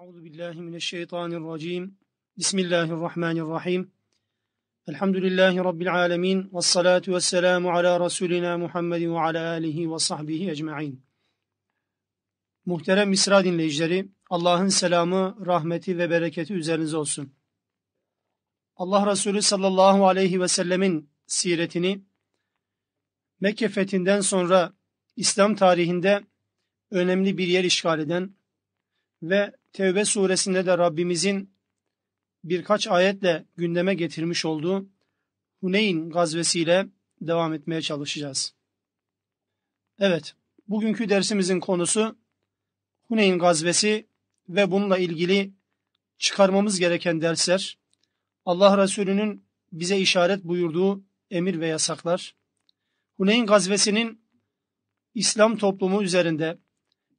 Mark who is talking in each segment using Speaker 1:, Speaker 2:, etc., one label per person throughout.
Speaker 1: Euzu billahi mineşşeytanirracim. Bismillahirrahmanirrahim. Elhamdülillahi rabbil alamin ve salatu vesselamu ala resulina Muhammedin ve ala alihi ve sahbihi ecmaîn. Muhterem Misra dinleyicileri, Allah'ın selamı, rahmeti ve bereketi üzerinize olsun. Allah Resulü sallallahu aleyhi ve sellemin siretini Mekke fethinden sonra İslam tarihinde önemli bir yer işgal eden ve Tevbe suresinde de Rabbimizin birkaç ayetle gündeme getirmiş olduğu Huneyn gazvesiyle devam etmeye çalışacağız. Evet, bugünkü dersimizin konusu Huneyn gazvesi ve bununla ilgili çıkarmamız gereken dersler, Allah Resulü'nün bize işaret buyurduğu emir ve yasaklar, Huneyn gazvesinin İslam toplumu üzerinde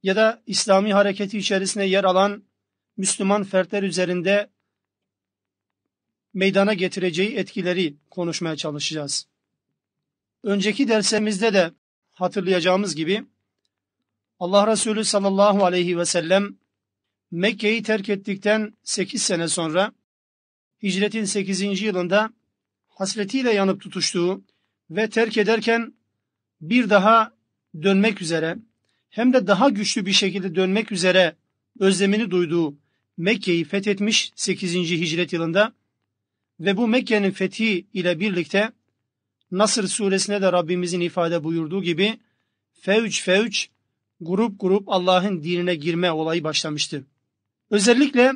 Speaker 1: ya da İslami hareketi içerisinde yer alan Müslüman fertler üzerinde meydana getireceği etkileri konuşmaya çalışacağız. Önceki dersimizde de hatırlayacağımız gibi Allah Resulü sallallahu aleyhi ve sellem Mekke'yi terk ettikten 8 sene sonra hicretin 8. yılında hasretiyle yanıp tutuştuğu ve terk ederken bir daha dönmek üzere hem de daha güçlü bir şekilde dönmek üzere özlemini duyduğu Mekke'yi fethetmiş 8. hicret yılında ve bu Mekke'nin fethi ile birlikte Nasır suresinde de Rabbimizin ifade buyurduğu gibi fevç fevç grup grup Allah'ın dinine girme olayı başlamıştı. Özellikle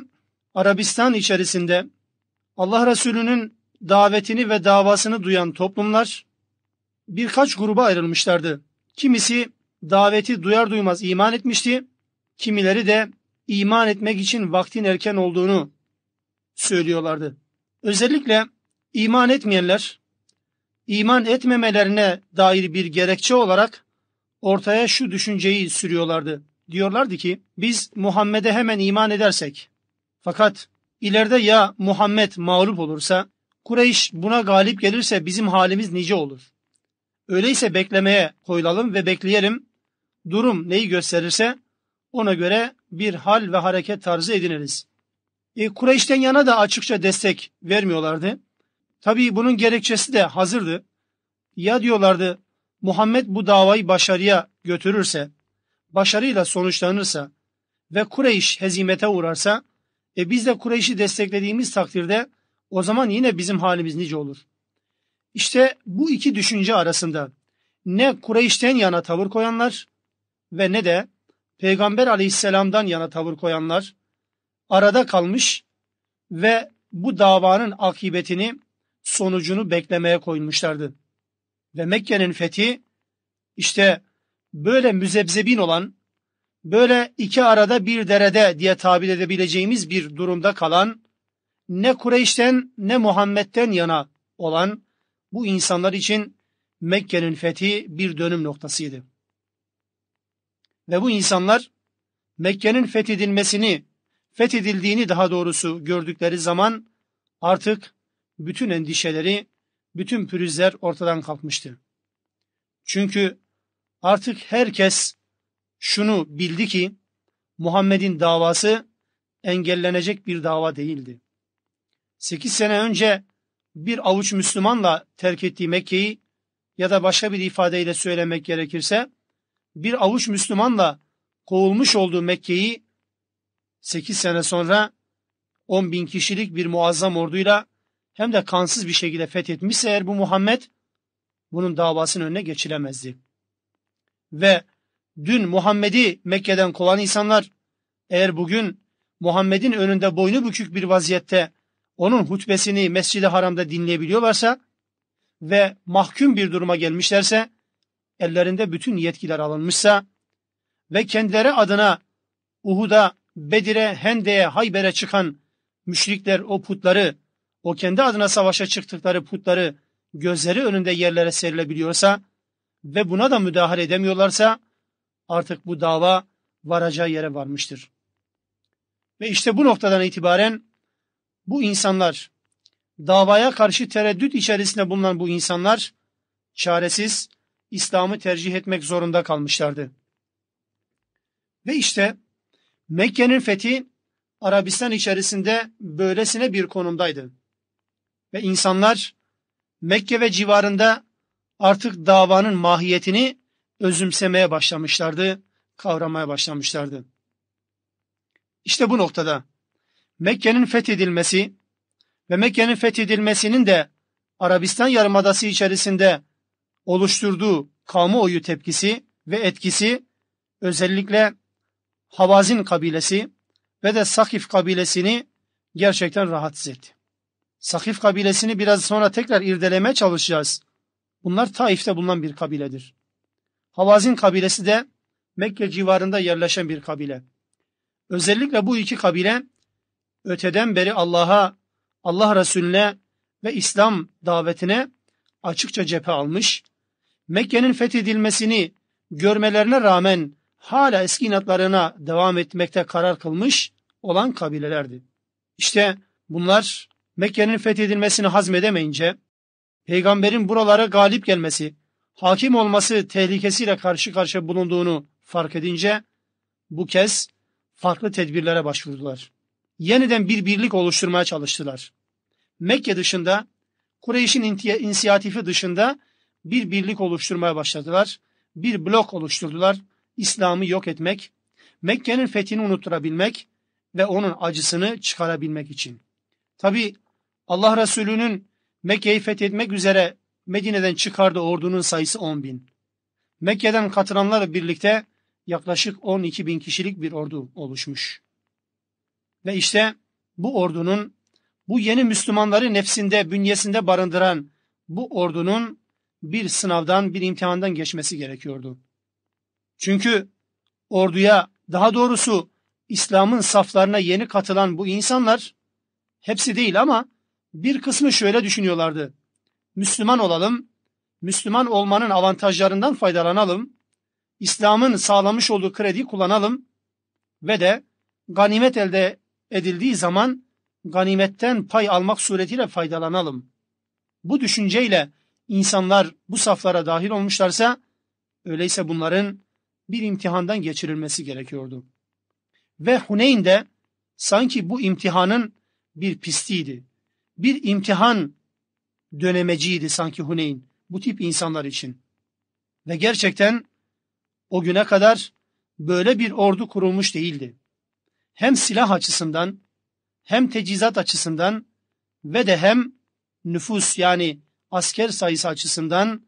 Speaker 1: Arabistan içerisinde Allah Resulü'nün davetini ve davasını duyan toplumlar birkaç gruba ayrılmışlardı. Kimisi daveti duyar duymaz iman etmişti. Kimileri de iman etmek için vaktin erken olduğunu söylüyorlardı. Özellikle iman etmeyenler iman etmemelerine dair bir gerekçe olarak ortaya şu düşünceyi sürüyorlardı. Diyorlardı ki biz Muhammed'e hemen iman edersek fakat ileride ya Muhammed mağlup olursa Kureyş buna galip gelirse bizim halimiz nice olur. Öyleyse beklemeye koyulalım ve bekleyelim durum neyi gösterirse ona göre bir hal ve hareket tarzı ediniriz. E, Kureyş'ten yana da açıkça destek vermiyorlardı. Tabii bunun gerekçesi de hazırdı. Ya diyorlardı Muhammed bu davayı başarıya götürürse, başarıyla sonuçlanırsa ve Kureyş hezimete uğrarsa, e biz de Kureyş'i desteklediğimiz takdirde o zaman yine bizim halimiz nice olur. İşte bu iki düşünce arasında ne Kureyş'ten yana tavır koyanlar ve ne de Peygamber aleyhisselamdan yana tavır koyanlar arada kalmış ve bu davanın akıbetini sonucunu beklemeye koymuşlardı. Ve Mekke'nin fethi işte böyle müzebzebin olan, böyle iki arada bir derede diye tabir edebileceğimiz bir durumda kalan, ne Kureyş'ten ne Muhammed'den yana olan bu insanlar için Mekke'nin fethi bir dönüm noktasıydı. Ve bu insanlar Mekke'nin fethedilmesini, fethedildiğini daha doğrusu gördükleri zaman artık bütün endişeleri, bütün pürüzler ortadan kalkmıştı. Çünkü artık herkes şunu bildi ki Muhammed'in davası engellenecek bir dava değildi. Sekiz sene önce bir avuç Müslümanla terk ettiği Mekke'yi ya da başka bir ifadeyle söylemek gerekirse bir avuç Müslümanla kovulmuş olduğu Mekke'yi 8 sene sonra 10 bin kişilik bir muazzam orduyla hem de kansız bir şekilde fethetmişse eğer bu Muhammed bunun davasının önüne geçilemezdi. Ve dün Muhammed'i Mekke'den kovan insanlar eğer bugün Muhammed'in önünde boynu bükük bir vaziyette onun hutbesini Mescid-i Haram'da dinleyebiliyorlarsa ve mahkum bir duruma gelmişlerse ellerinde bütün yetkiler alınmışsa ve kendileri adına Uhud'a, Bedir'e, Hende'ye, Hayber'e çıkan müşrikler o putları, o kendi adına savaşa çıktıkları putları gözleri önünde yerlere serilebiliyorsa ve buna da müdahale edemiyorlarsa artık bu dava varacağı yere varmıştır. Ve işte bu noktadan itibaren bu insanlar, davaya karşı tereddüt içerisinde bulunan bu insanlar çaresiz İslam'ı tercih etmek zorunda kalmışlardı. Ve işte Mekke'nin fethi Arabistan içerisinde böylesine bir konumdaydı. Ve insanlar Mekke ve civarında artık davanın mahiyetini özümsemeye başlamışlardı, kavramaya başlamışlardı. İşte bu noktada Mekke'nin fethedilmesi ve Mekke'nin fethedilmesinin de Arabistan Yarımadası içerisinde oluşturduğu kamuoyu tepkisi ve etkisi özellikle Havazin kabilesi ve de Sakif kabilesini gerçekten rahatsız etti. Sakif kabilesini biraz sonra tekrar irdelemeye çalışacağız. Bunlar Taif'te bulunan bir kabiledir. Havazin kabilesi de Mekke civarında yerleşen bir kabile. Özellikle bu iki kabile öteden beri Allah'a, Allah Resulüne ve İslam davetine açıkça cephe almış Mekke'nin fethedilmesini görmelerine rağmen hala eski inatlarına devam etmekte karar kılmış olan kabilelerdi. İşte bunlar Mekke'nin fethedilmesini hazmedemeyince peygamberin buralara galip gelmesi, hakim olması tehlikesiyle karşı karşıya bulunduğunu fark edince bu kez farklı tedbirlere başvurdular. Yeniden bir birlik oluşturmaya çalıştılar. Mekke dışında, Kureyş'in inisiyatifi dışında bir birlik oluşturmaya başladılar. Bir blok oluşturdular. İslam'ı yok etmek, Mekke'nin fethini unutturabilmek ve onun acısını çıkarabilmek için. Tabi Allah Resulü'nün Mekke'yi fethetmek üzere Medine'den çıkardığı ordunun sayısı 10 bin. Mekke'den katılanlar birlikte yaklaşık 12 bin kişilik bir ordu oluşmuş. Ve işte bu ordunun, bu yeni Müslümanları nefsinde, bünyesinde barındıran bu ordunun bir sınavdan, bir imtihandan geçmesi gerekiyordu. Çünkü orduya, daha doğrusu İslam'ın saflarına yeni katılan bu insanlar, hepsi değil ama bir kısmı şöyle düşünüyorlardı. Müslüman olalım, Müslüman olmanın avantajlarından faydalanalım, İslam'ın sağlamış olduğu krediyi kullanalım ve de ganimet elde edildiği zaman ganimetten pay almak suretiyle faydalanalım. Bu düşünceyle insanlar bu saflara dahil olmuşlarsa öyleyse bunların bir imtihandan geçirilmesi gerekiyordu. Ve Huneyn de sanki bu imtihanın bir pistiydi. Bir imtihan dönemeciydi sanki Huneyn bu tip insanlar için. Ve gerçekten o güne kadar böyle bir ordu kurulmuş değildi. Hem silah açısından hem tecizat açısından ve de hem nüfus yani asker sayısı açısından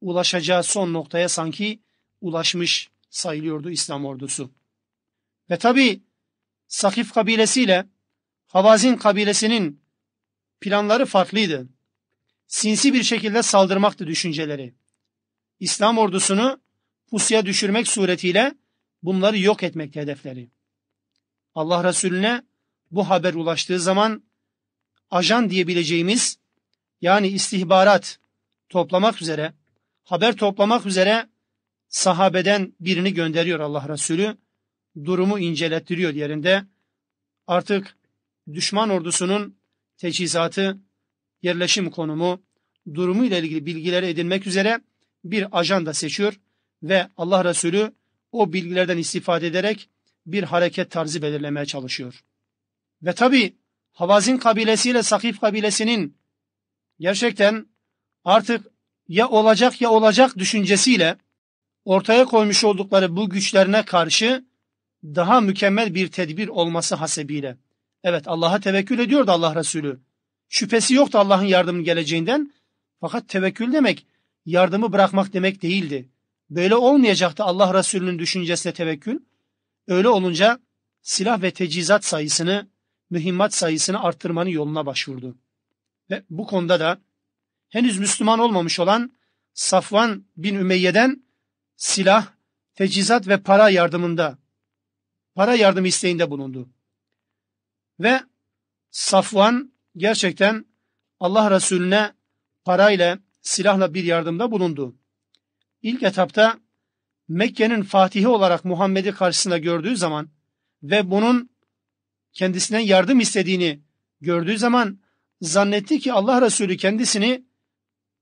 Speaker 1: ulaşacağı son noktaya sanki ulaşmış sayılıyordu İslam ordusu. Ve tabi Sakif kabilesiyle Havazin kabilesinin planları farklıydı. Sinsi bir şekilde saldırmaktı düşünceleri. İslam ordusunu pusuya düşürmek suretiyle bunları yok etmek hedefleri. Allah Resulüne bu haber ulaştığı zaman ajan diyebileceğimiz yani istihbarat toplamak üzere, haber toplamak üzere sahabeden birini gönderiyor Allah Resulü. Durumu incelettiriyor yerinde. Artık düşman ordusunun teçhizatı, yerleşim konumu, durumu ile ilgili bilgileri edinmek üzere bir ajanda seçiyor ve Allah Resulü o bilgilerden istifade ederek bir hareket tarzı belirlemeye çalışıyor. Ve tabi Havazin kabilesiyle Sakif kabilesinin gerçekten artık ya olacak ya olacak düşüncesiyle ortaya koymuş oldukları bu güçlerine karşı daha mükemmel bir tedbir olması hasebiyle. Evet Allah'a tevekkül ediyordu Allah Resulü. Şüphesi yoktu Allah'ın yardımının geleceğinden. Fakat tevekkül demek yardımı bırakmak demek değildi. Böyle olmayacaktı Allah Resulü'nün düşüncesine tevekkül. Öyle olunca silah ve tecizat sayısını, mühimmat sayısını arttırmanın yoluna başvurdu. Ve bu konuda da henüz Müslüman olmamış olan Safvan bin Ümeyye'den silah, tecizat ve para yardımında, para yardımı isteğinde bulundu. Ve Safvan gerçekten Allah Resulüne parayla, silahla bir yardımda bulundu. İlk etapta Mekke'nin fatihi olarak Muhammed'i karşısında gördüğü zaman ve bunun kendisine yardım istediğini gördüğü zaman zannetti ki Allah Resulü kendisini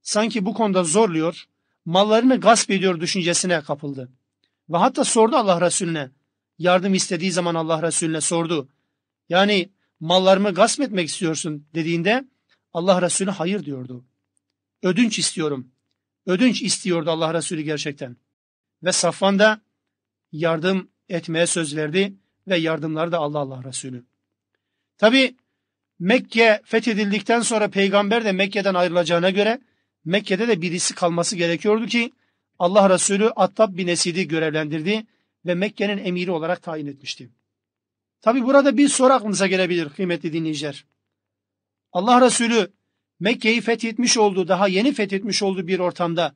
Speaker 1: sanki bu konuda zorluyor, mallarını gasp ediyor düşüncesine kapıldı. Ve hatta sordu Allah Resulüne, yardım istediği zaman Allah Resulüne sordu. Yani mallarımı gasp etmek istiyorsun dediğinde Allah Resulü hayır diyordu. Ödünç istiyorum. Ödünç istiyordu Allah Resulü gerçekten. Ve Safvan da yardım etmeye söz verdi ve yardımları da Allah Allah Resulü. Tabi Mekke fethedildikten sonra peygamber de Mekke'den ayrılacağına göre Mekke'de de birisi kalması gerekiyordu ki Allah Resulü Attab bin Esid'i görevlendirdi ve Mekke'nin emiri olarak tayin etmişti. Tabi burada bir soru aklınıza gelebilir kıymetli dinleyiciler. Allah Resulü Mekke'yi fethetmiş olduğu, daha yeni fethetmiş olduğu bir ortamda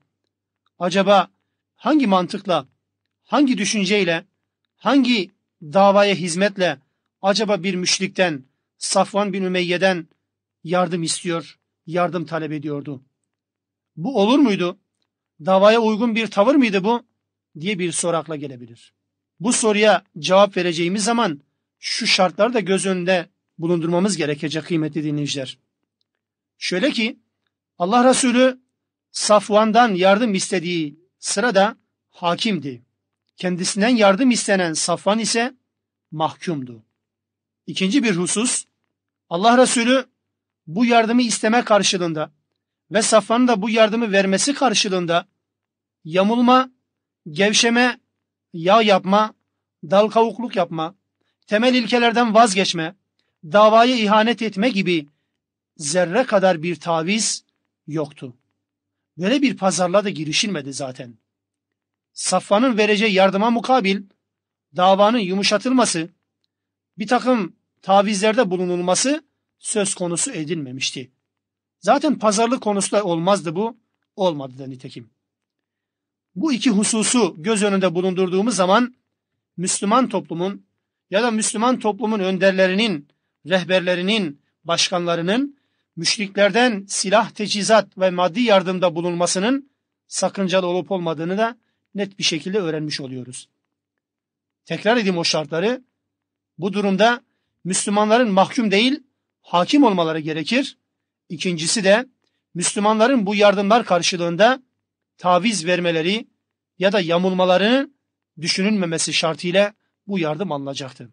Speaker 1: acaba hangi mantıkla, hangi düşünceyle, hangi davaya hizmetle acaba bir müşrikten, Safvan bin Ümeyye'den yardım istiyor, yardım talep ediyordu. Bu olur muydu? Davaya uygun bir tavır mıydı bu? diye bir soru akla gelebilir. Bu soruya cevap vereceğimiz zaman şu şartları da göz önünde bulundurmamız gerekecek kıymetli dinleyiciler. Şöyle ki Allah Resulü Safvan'dan yardım istediği sırada hakimdi. Kendisinden yardım istenen Safvan ise mahkumdu. İkinci bir husus Allah Resulü bu yardımı isteme karşılığında ve Safvan'ın da bu yardımı vermesi karşılığında yamulma, gevşeme, yağ yapma, dal kavukluk yapma, temel ilkelerden vazgeçme, davaya ihanet etme gibi zerre kadar bir taviz yoktu. Böyle bir pazarla da girişilmedi zaten. Safvan'ın vereceği yardıma mukabil davanın yumuşatılması, bir takım tavizlerde bulunulması söz konusu edilmemişti. Zaten pazarlık konusu da olmazdı bu, olmadı da nitekim. Bu iki hususu göz önünde bulundurduğumuz zaman Müslüman toplumun ya da Müslüman toplumun önderlerinin, rehberlerinin, başkanlarının müşriklerden silah, teçhizat ve maddi yardımda bulunmasının sakıncalı olup olmadığını da net bir şekilde öğrenmiş oluyoruz. Tekrar edeyim o şartları. Bu durumda Müslümanların mahkum değil hakim olmaları gerekir. İkincisi de Müslümanların bu yardımlar karşılığında taviz vermeleri ya da yamulmalarını düşünülmemesi şartıyla bu yardım alınacaktı.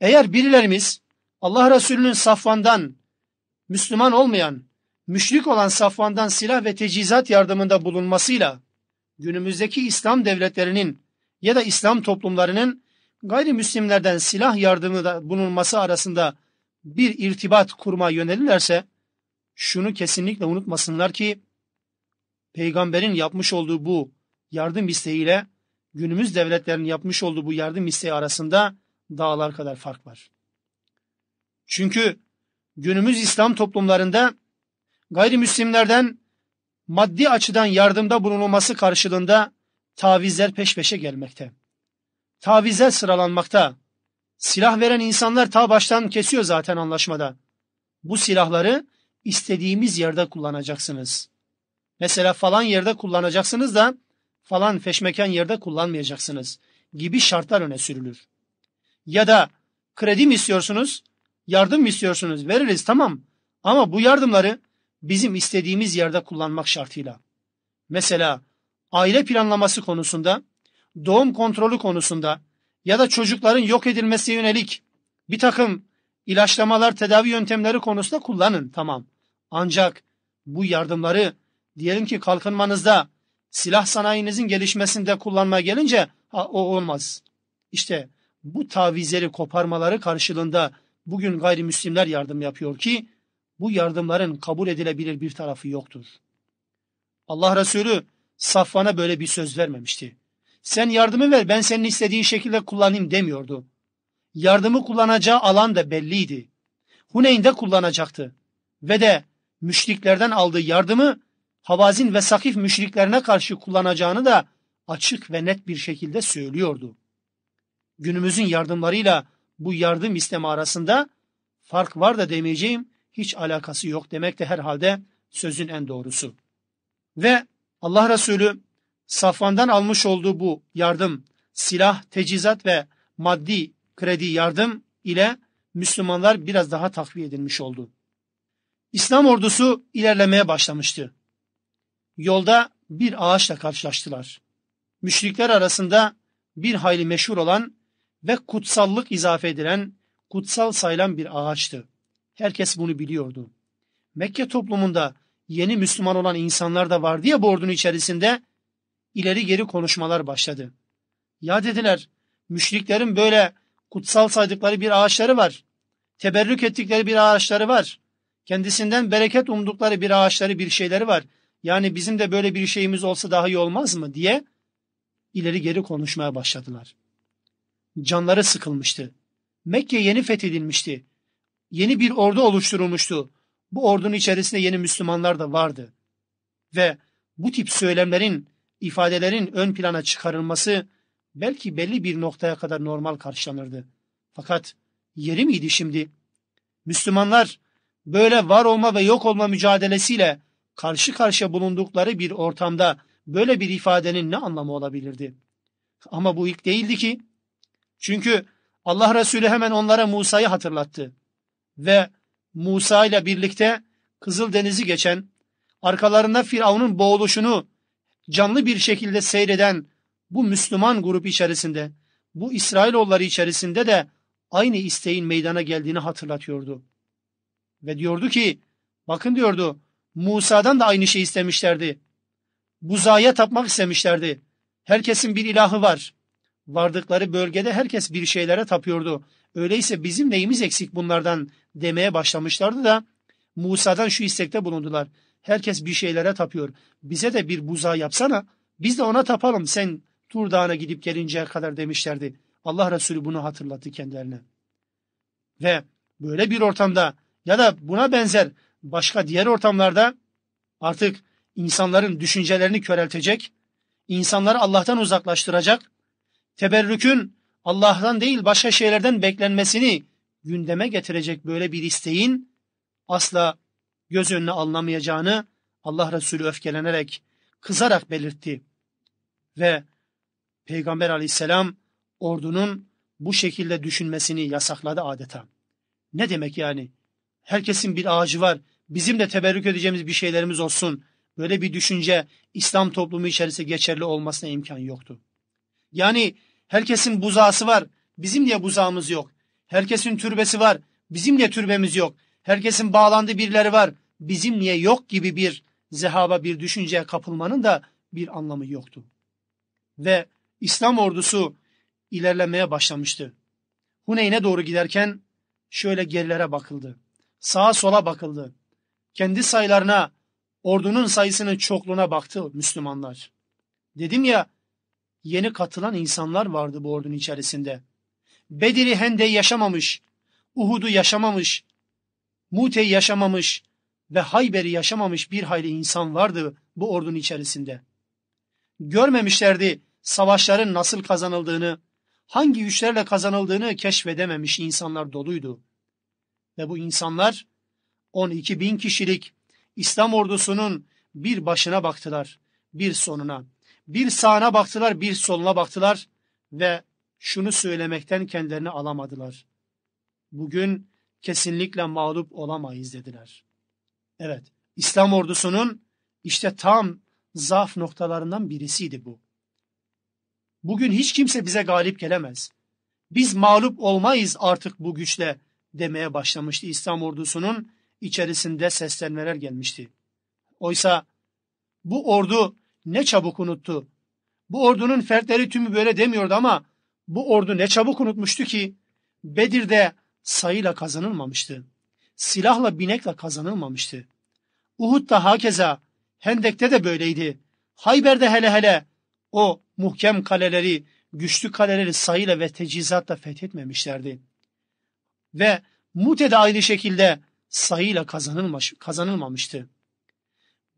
Speaker 1: Eğer birilerimiz Allah Resulü'nün Safvan'dan Müslüman olmayan, müşrik olan Safvan'dan silah ve tecizat yardımında bulunmasıyla günümüzdeki İslam devletlerinin ya da İslam toplumlarının gayrimüslimlerden silah yardımı da bulunması arasında bir irtibat kurma yönelirlerse şunu kesinlikle unutmasınlar ki peygamberin yapmış olduğu bu yardım isteğiyle günümüz devletlerin yapmış olduğu bu yardım isteği arasında dağlar kadar fark var. Çünkü günümüz İslam toplumlarında gayrimüslimlerden maddi açıdan yardımda bulunulması karşılığında tavizler peş peşe gelmekte tavize sıralanmakta. Silah veren insanlar ta baştan kesiyor zaten anlaşmada. Bu silahları istediğimiz yerde kullanacaksınız. Mesela falan yerde kullanacaksınız da falan feşmeken yerde kullanmayacaksınız gibi şartlar öne sürülür. Ya da kredi mi istiyorsunuz, yardım mı istiyorsunuz veririz tamam ama bu yardımları bizim istediğimiz yerde kullanmak şartıyla. Mesela aile planlaması konusunda doğum kontrolü konusunda ya da çocukların yok edilmesi yönelik bir takım ilaçlamalar, tedavi yöntemleri konusunda kullanın. Tamam. Ancak bu yardımları diyelim ki kalkınmanızda silah sanayinizin gelişmesinde kullanmaya gelince ha, o olmaz. İşte bu tavizleri koparmaları karşılığında bugün gayrimüslimler yardım yapıyor ki bu yardımların kabul edilebilir bir tarafı yoktur. Allah Resulü Safvan'a böyle bir söz vermemişti sen yardımı ver ben senin istediğin şekilde kullanayım demiyordu. Yardımı kullanacağı alan da belliydi. Huneyn'de kullanacaktı. Ve de müşriklerden aldığı yardımı Havazin ve Sakif müşriklerine karşı kullanacağını da açık ve net bir şekilde söylüyordu. Günümüzün yardımlarıyla bu yardım isteme arasında fark var da demeyeceğim hiç alakası yok demek de herhalde sözün en doğrusu. Ve Allah Resulü Safvan'dan almış olduğu bu yardım, silah, tecizat ve maddi kredi yardım ile Müslümanlar biraz daha takviye edilmiş oldu. İslam ordusu ilerlemeye başlamıştı. Yolda bir ağaçla karşılaştılar. Müşrikler arasında bir hayli meşhur olan ve kutsallık izafe edilen, kutsal sayılan bir ağaçtı. Herkes bunu biliyordu. Mekke toplumunda yeni Müslüman olan insanlar da vardı ya bu ordunun içerisinde ileri geri konuşmalar başladı. Ya dediler müşriklerin böyle kutsal saydıkları bir ağaçları var. Teberrük ettikleri bir ağaçları var. Kendisinden bereket umdukları bir ağaçları bir şeyleri var. Yani bizim de böyle bir şeyimiz olsa daha iyi olmaz mı diye ileri geri konuşmaya başladılar. Canları sıkılmıştı. Mekke yeni fethedilmişti. Yeni bir ordu oluşturulmuştu. Bu ordunun içerisinde yeni Müslümanlar da vardı. Ve bu tip söylemlerin ifadelerin ön plana çıkarılması belki belli bir noktaya kadar normal karşılanırdı. Fakat yeri miydi şimdi? Müslümanlar böyle var olma ve yok olma mücadelesiyle karşı karşıya bulundukları bir ortamda böyle bir ifadenin ne anlamı olabilirdi? Ama bu ilk değildi ki. Çünkü Allah Resulü hemen onlara Musa'yı hatırlattı. Ve Musa ile birlikte Denizi geçen, arkalarında Firavun'un boğuluşunu canlı bir şekilde seyreden bu Müslüman grup içerisinde, bu İsrailoğulları içerisinde de aynı isteğin meydana geldiğini hatırlatıyordu. Ve diyordu ki, bakın diyordu, Musa'dan da aynı şey istemişlerdi. Buzaya tapmak istemişlerdi. Herkesin bir ilahı var. Vardıkları bölgede herkes bir şeylere tapıyordu. Öyleyse bizim neyimiz eksik bunlardan demeye başlamışlardı da Musa'dan şu istekte bulundular. Herkes bir şeylere tapıyor. Bize de bir buza yapsana. Biz de ona tapalım sen Tur Dağı'na gidip gelinceye kadar demişlerdi. Allah Resulü bunu hatırlattı kendilerine. Ve böyle bir ortamda ya da buna benzer başka diğer ortamlarda artık insanların düşüncelerini köreltecek, insanları Allah'tan uzaklaştıracak, teberrükün Allah'tan değil başka şeylerden beklenmesini gündeme getirecek böyle bir isteğin asla göz önüne alınamayacağını Allah Resulü öfkelenerek, kızarak belirtti. Ve Peygamber aleyhisselam ordunun bu şekilde düşünmesini yasakladı adeta. Ne demek yani? Herkesin bir ağacı var. Bizim de teberrük edeceğimiz bir şeylerimiz olsun. Böyle bir düşünce İslam toplumu içerisinde geçerli olmasına imkan yoktu. Yani herkesin buzağısı var. Bizim diye buzağımız yok. Herkesin türbesi var. Bizim diye türbemiz yok herkesin bağlandığı birileri var, bizim niye yok gibi bir zehaba bir düşünceye kapılmanın da bir anlamı yoktu. Ve İslam ordusu ilerlemeye başlamıştı. Huneyn'e doğru giderken şöyle gerilere bakıldı. Sağa sola bakıldı. Kendi sayılarına, ordunun sayısının çokluğuna baktı Müslümanlar. Dedim ya, yeni katılan insanlar vardı bu ordunun içerisinde. Bedir'i Hende'yi yaşamamış, Uhud'u yaşamamış, Mute'yi yaşamamış ve Hayber'i yaşamamış bir hayli insan vardı bu ordunun içerisinde. Görmemişlerdi savaşların nasıl kazanıldığını, hangi güçlerle kazanıldığını keşfedememiş insanlar doluydu. Ve bu insanlar 12 bin kişilik İslam ordusunun bir başına baktılar, bir sonuna. Bir sağına baktılar, bir soluna baktılar ve şunu söylemekten kendilerini alamadılar. Bugün kesinlikle mağlup olamayız dediler. Evet, İslam ordusunun işte tam zaf noktalarından birisiydi bu. Bugün hiç kimse bize galip gelemez. Biz mağlup olmayız artık bu güçle demeye başlamıştı İslam ordusunun içerisinde seslenmeler gelmişti. Oysa bu ordu ne çabuk unuttu. Bu ordunun fertleri tümü böyle demiyordu ama bu ordu ne çabuk unutmuştu ki Bedir'de sayıyla kazanılmamıştı. Silahla binekle kazanılmamıştı. Uhud da, hakeza, Hendek'te de böyleydi. Hayber'de hele hele o muhkem kaleleri, güçlü kaleleri sayıyla ve tecizatla fethetmemişlerdi. Ve Mute'de aynı şekilde sayıyla kazanılmış, kazanılmamıştı.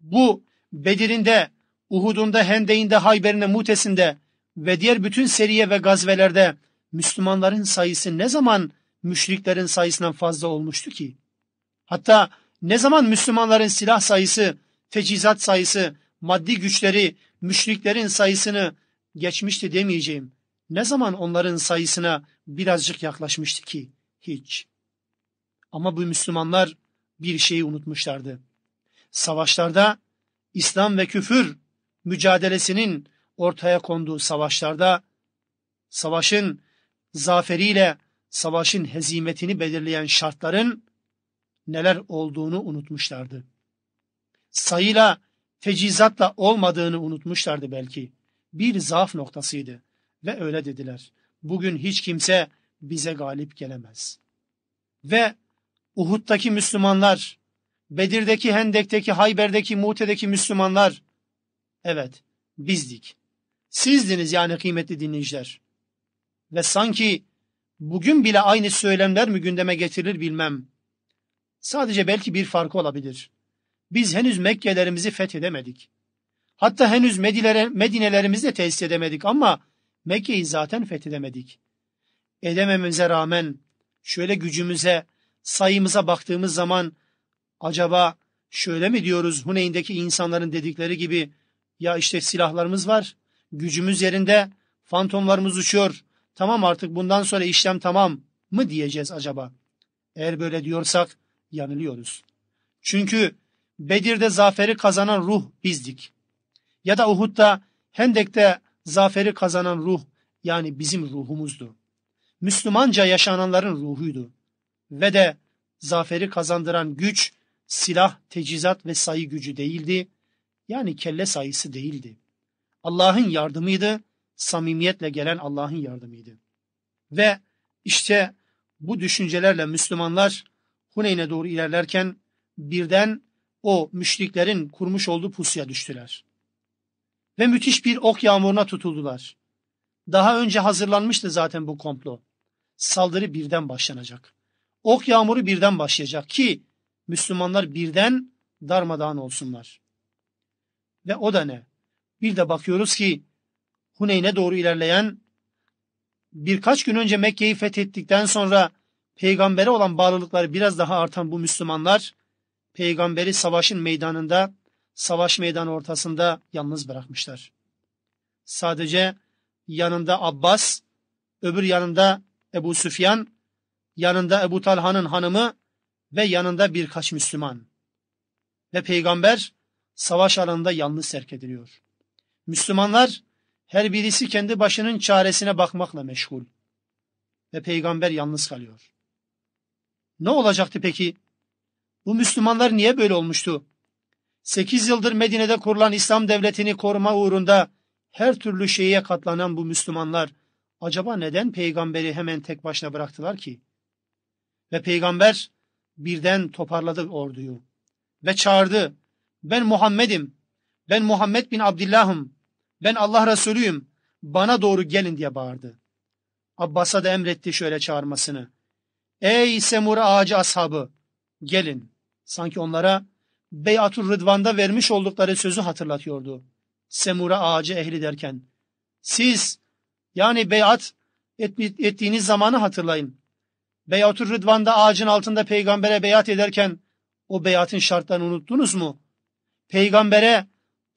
Speaker 1: Bu Bedir'inde, Uhud'unda, Hende'inde, Hayber'inde, Mute'sinde ve diğer bütün seriye ve gazvelerde Müslümanların sayısı ne zaman müşriklerin sayısından fazla olmuştu ki. Hatta ne zaman Müslümanların silah sayısı, teçhizat sayısı, maddi güçleri müşriklerin sayısını geçmişti demeyeceğim. Ne zaman onların sayısına birazcık yaklaşmıştı ki? Hiç. Ama bu Müslümanlar bir şeyi unutmuşlardı. Savaşlarda İslam ve küfür mücadelesinin ortaya konduğu savaşlarda savaşın zaferiyle savaşın hezimetini belirleyen şartların neler olduğunu unutmuşlardı. Sayıyla, tecizatla olmadığını unutmuşlardı belki. Bir zaaf noktasıydı ve öyle dediler. Bugün hiç kimse bize galip gelemez. Ve Uhud'daki Müslümanlar, Bedir'deki, Hendek'teki, Hayber'deki, Mute'deki Müslümanlar, evet bizdik. Sizdiniz yani kıymetli dinleyiciler. Ve sanki bugün bile aynı söylemler mi gündeme getirilir bilmem. Sadece belki bir farkı olabilir. Biz henüz Mekkelerimizi fethedemedik. Hatta henüz Medinelerimizi de tesis edemedik ama Mekke'yi zaten fethedemedik. Edememize rağmen şöyle gücümüze, sayımıza baktığımız zaman acaba şöyle mi diyoruz Huneyn'deki insanların dedikleri gibi ya işte silahlarımız var, gücümüz yerinde, fantomlarımız uçuyor, tamam artık bundan sonra işlem tamam mı diyeceğiz acaba? Eğer böyle diyorsak yanılıyoruz. Çünkü Bedir'de zaferi kazanan ruh bizdik. Ya da Uhud'da, Hendek'te zaferi kazanan ruh yani bizim ruhumuzdu. Müslümanca yaşananların ruhuydu. Ve de zaferi kazandıran güç silah, tecizat ve sayı gücü değildi. Yani kelle sayısı değildi. Allah'ın yardımıydı samimiyetle gelen Allah'ın yardımıydı. Ve işte bu düşüncelerle Müslümanlar Huneyn'e doğru ilerlerken birden o müşriklerin kurmuş olduğu pusuya düştüler. Ve müthiş bir ok yağmuruna tutuldular. Daha önce hazırlanmıştı zaten bu komplo. Saldırı birden başlanacak. Ok yağmuru birden başlayacak ki Müslümanlar birden darmadağın olsunlar. Ve o da ne? Bir de bakıyoruz ki Huneyn'e doğru ilerleyen birkaç gün önce Mekke'yi fethettikten sonra peygambere olan bağlılıkları biraz daha artan bu Müslümanlar peygamberi savaşın meydanında, savaş meydanı ortasında yalnız bırakmışlar. Sadece yanında Abbas, öbür yanında Ebu Süfyan, yanında Ebu Talha'nın hanımı ve yanında birkaç Müslüman. Ve peygamber savaş alanında yalnız terk ediliyor. Müslümanlar her birisi kendi başının çaresine bakmakla meşgul. Ve peygamber yalnız kalıyor. Ne olacaktı peki? Bu Müslümanlar niye böyle olmuştu? Sekiz yıldır Medine'de kurulan İslam devletini koruma uğrunda her türlü şeye katlanan bu Müslümanlar acaba neden peygamberi hemen tek başına bıraktılar ki? Ve peygamber birden toparladı orduyu ve çağırdı. Ben Muhammed'im. Ben Muhammed bin Abdullah'ım ben Allah Resulüyüm bana doğru gelin diye bağırdı. Abbas'a da emretti şöyle çağırmasını. Ey Semura ağacı ashabı gelin. Sanki onlara Beyatur Rıdvan'da vermiş oldukları sözü hatırlatıyordu. Semura ağacı ehli derken. Siz yani beyat ettiğiniz zamanı hatırlayın. Beyatur Rıdvan'da ağacın altında peygambere beyat ederken o beyatın şartlarını unuttunuz mu? Peygambere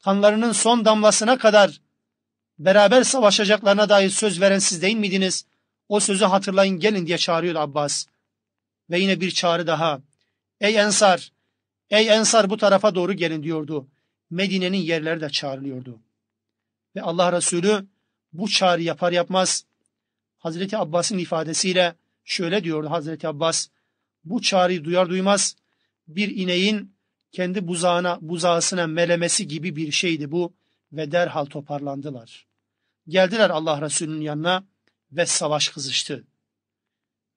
Speaker 1: kanlarının son damlasına kadar beraber savaşacaklarına dair söz veren siz değil miydiniz? O sözü hatırlayın gelin diye çağırıyor Abbas. Ve yine bir çağrı daha. Ey Ensar! Ey Ensar bu tarafa doğru gelin diyordu. Medine'nin yerleri de çağrılıyordu. Ve Allah Resulü bu çağrı yapar yapmaz Hazreti Abbas'ın ifadesiyle şöyle diyordu Hazreti Abbas. Bu çağrıyı duyar duymaz bir ineğin kendi buzağına, buzağısına melemesi gibi bir şeydi bu ve derhal toparlandılar. Geldiler Allah Resulü'nün yanına ve savaş kızıştı.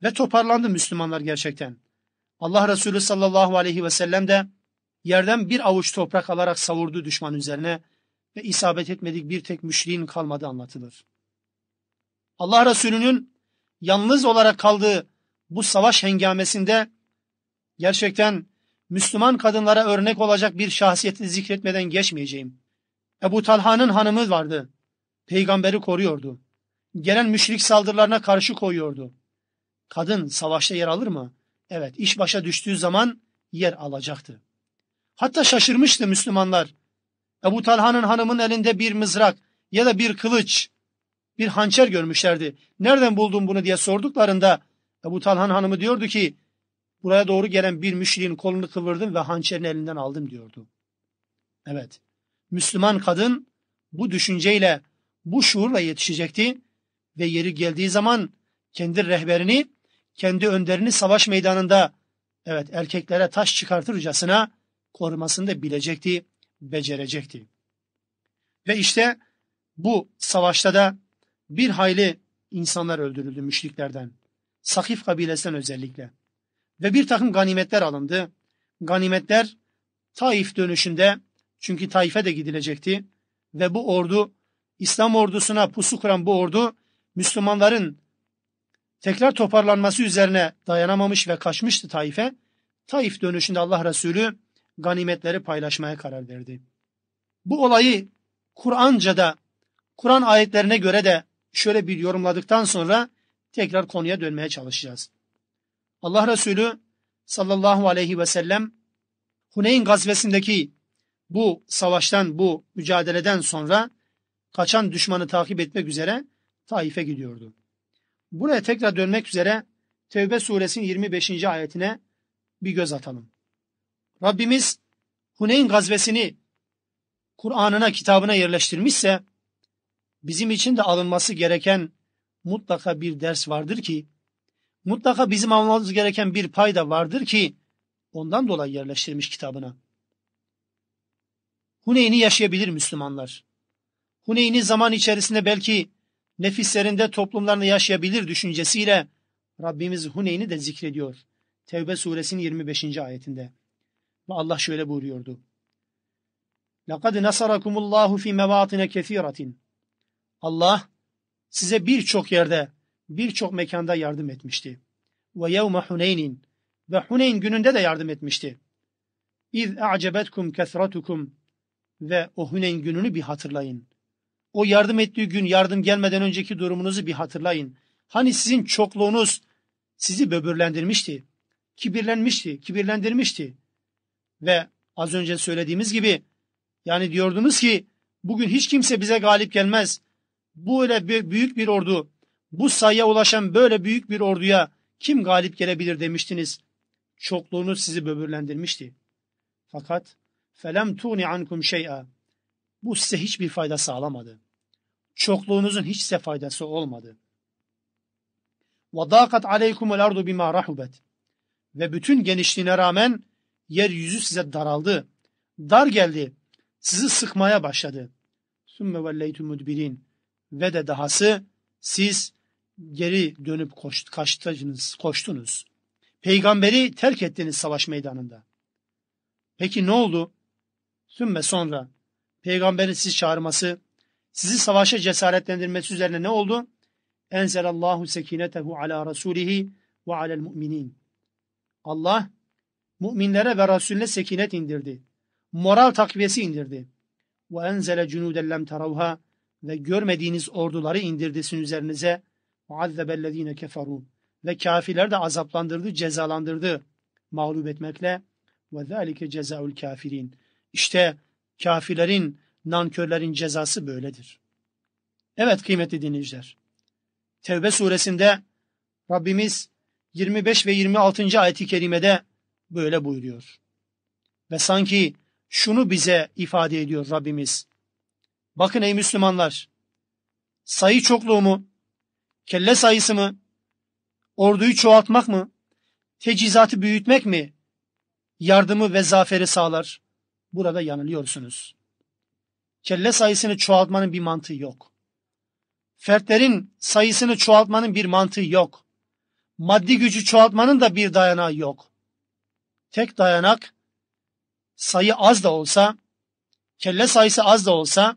Speaker 1: Ve toparlandı Müslümanlar gerçekten. Allah Resulü sallallahu aleyhi ve sellem de yerden bir avuç toprak alarak savurdu düşman üzerine ve isabet etmedik bir tek müşriğin kalmadı anlatılır. Allah Resulü'nün yalnız olarak kaldığı bu savaş hengamesinde gerçekten Müslüman kadınlara örnek olacak bir şahsiyeti zikretmeden geçmeyeceğim. Ebu Talha'nın hanımı vardı. Peygamberi koruyordu. Gelen müşrik saldırılarına karşı koyuyordu. Kadın savaşta yer alır mı? Evet, iş başa düştüğü zaman yer alacaktı. Hatta şaşırmıştı Müslümanlar. Ebu Talha'nın hanımın elinde bir mızrak ya da bir kılıç, bir hançer görmüşlerdi. Nereden buldun bunu diye sorduklarında Ebu Talha'nın hanımı diyordu ki Buraya doğru gelen bir müşriğin kolunu kıvırdım ve hançerini elinden aldım diyordu. Evet, Müslüman kadın bu düşünceyle, bu şuurla yetişecekti ve yeri geldiği zaman kendi rehberini, kendi önderini savaş meydanında, evet erkeklere taş çıkartırcasına korumasını da bilecekti, becerecekti. Ve işte bu savaşta da bir hayli insanlar öldürüldü müşriklerden. Sakif kabilesinden özellikle. Ve bir takım ganimetler alındı. Ganimetler Taif dönüşünde çünkü Taif'e de gidilecekti. Ve bu ordu İslam ordusuna pusu kuran bu ordu Müslümanların tekrar toparlanması üzerine dayanamamış ve kaçmıştı Taif'e. Taif dönüşünde Allah Resulü ganimetleri paylaşmaya karar verdi. Bu olayı Kur'anca da, Kur'an ayetlerine göre de şöyle bir yorumladıktan sonra tekrar konuya dönmeye çalışacağız. Allah Resulü sallallahu aleyhi ve sellem Huneyn gazvesindeki bu savaştan, bu mücadeleden sonra kaçan düşmanı takip etmek üzere Taif'e gidiyordu. Buraya tekrar dönmek üzere Tevbe suresinin 25. ayetine bir göz atalım. Rabbimiz Huneyn gazvesini Kur'an'ına, kitabına yerleştirmişse bizim için de alınması gereken mutlaka bir ders vardır ki mutlaka bizim almamız gereken bir pay da vardır ki ondan dolayı yerleştirmiş kitabına. Huneyn'i yaşayabilir Müslümanlar. Huneyn'i zaman içerisinde belki nefislerinde toplumlarını yaşayabilir düşüncesiyle Rabbimiz Huneyn'i de zikrediyor. Tevbe suresinin 25. ayetinde. Ve Allah şöyle buyuruyordu. لَقَدْ نَصَرَكُمُ اللّٰهُ ف۪ي مَوَاطِنَ كَث۪يرَةٍ Allah size birçok yerde birçok mekanda yardım etmişti. Ve yevme Huneynin ve Huneyn gününde de yardım etmişti. İz a'cebetkum kesratukum ve o Huneyn gününü bir hatırlayın. O yardım ettiği gün yardım gelmeden önceki durumunuzu bir hatırlayın. Hani sizin çokluğunuz sizi böbürlendirmişti, kibirlenmişti, kibirlendirmişti. Ve az önce söylediğimiz gibi yani diyordunuz ki bugün hiç kimse bize galip gelmez. Bu öyle büyük bir ordu bu sayıya ulaşan böyle büyük bir orduya kim galip gelebilir demiştiniz. Çokluğunuz sizi böbürlendirmişti. Fakat felem tuğni ankum şey'a. Bu size hiçbir fayda sağlamadı. Çokluğunuzun hiç size faydası olmadı. وَضَاقَتْ عَلَيْكُمُ الْاَرْضُ بِمَا رَحُبَتْ Ve bütün genişliğine rağmen yeryüzü size daraldı. Dar geldi. Sizi sıkmaya başladı. ثُمَّ وَلَّيْتُمْ مُدْبِرِينَ Ve de dahası siz geri dönüp koş, kaçtınız, koştunuz. Peygamberi terk ettiniz savaş meydanında. Peki ne oldu? Sümme sonra peygamberin sizi çağırması, sizi savaşa cesaretlendirmesi üzerine ne oldu? Enzelallahu sekinetehu ala rasulihi ve alel mu'minin. Allah müminlere ve Resulüne sekinet indirdi. Moral takviyesi indirdi. Ve enzele cunuden lem ve görmediğiniz orduları indirdisin üzerinize muazzebellezine keferu ve kafirler de azaplandırdı, cezalandırdı mağlup etmekle ve zalike cezaul kafirin. İşte kafirlerin, nankörlerin cezası böyledir. Evet kıymetli dinleyiciler. Tevbe suresinde Rabbimiz 25 ve 26. ayeti kerimede böyle buyuruyor. Ve sanki şunu bize ifade ediyor Rabbimiz. Bakın ey Müslümanlar, sayı çokluğumu Kelle sayısı mı? Orduyu çoğaltmak mı? Tecizatı büyütmek mi? Yardımı ve zaferi sağlar. Burada yanılıyorsunuz. Kelle sayısını çoğaltmanın bir mantığı yok. Fertlerin sayısını çoğaltmanın bir mantığı yok. Maddi gücü çoğaltmanın da bir dayanağı yok. Tek dayanak sayı az da olsa, kelle sayısı az da olsa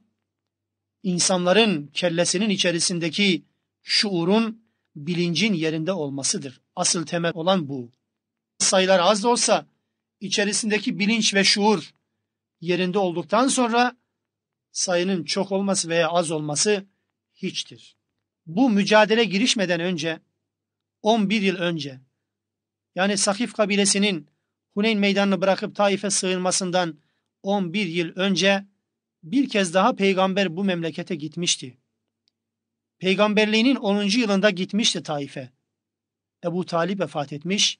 Speaker 1: insanların kellesinin içerisindeki şuurun, bilincin yerinde olmasıdır. Asıl temel olan bu. Sayılar az da olsa içerisindeki bilinç ve şuur yerinde olduktan sonra sayının çok olması veya az olması hiçtir. Bu mücadele girişmeden önce 11 yıl önce yani Sakif kabilesinin Huneyn meydanını bırakıp Taif'e sığınmasından 11 yıl önce bir kez daha peygamber bu memlekete gitmişti peygamberliğinin 10. yılında gitmişti Taif'e. Ebu Talip vefat etmiş,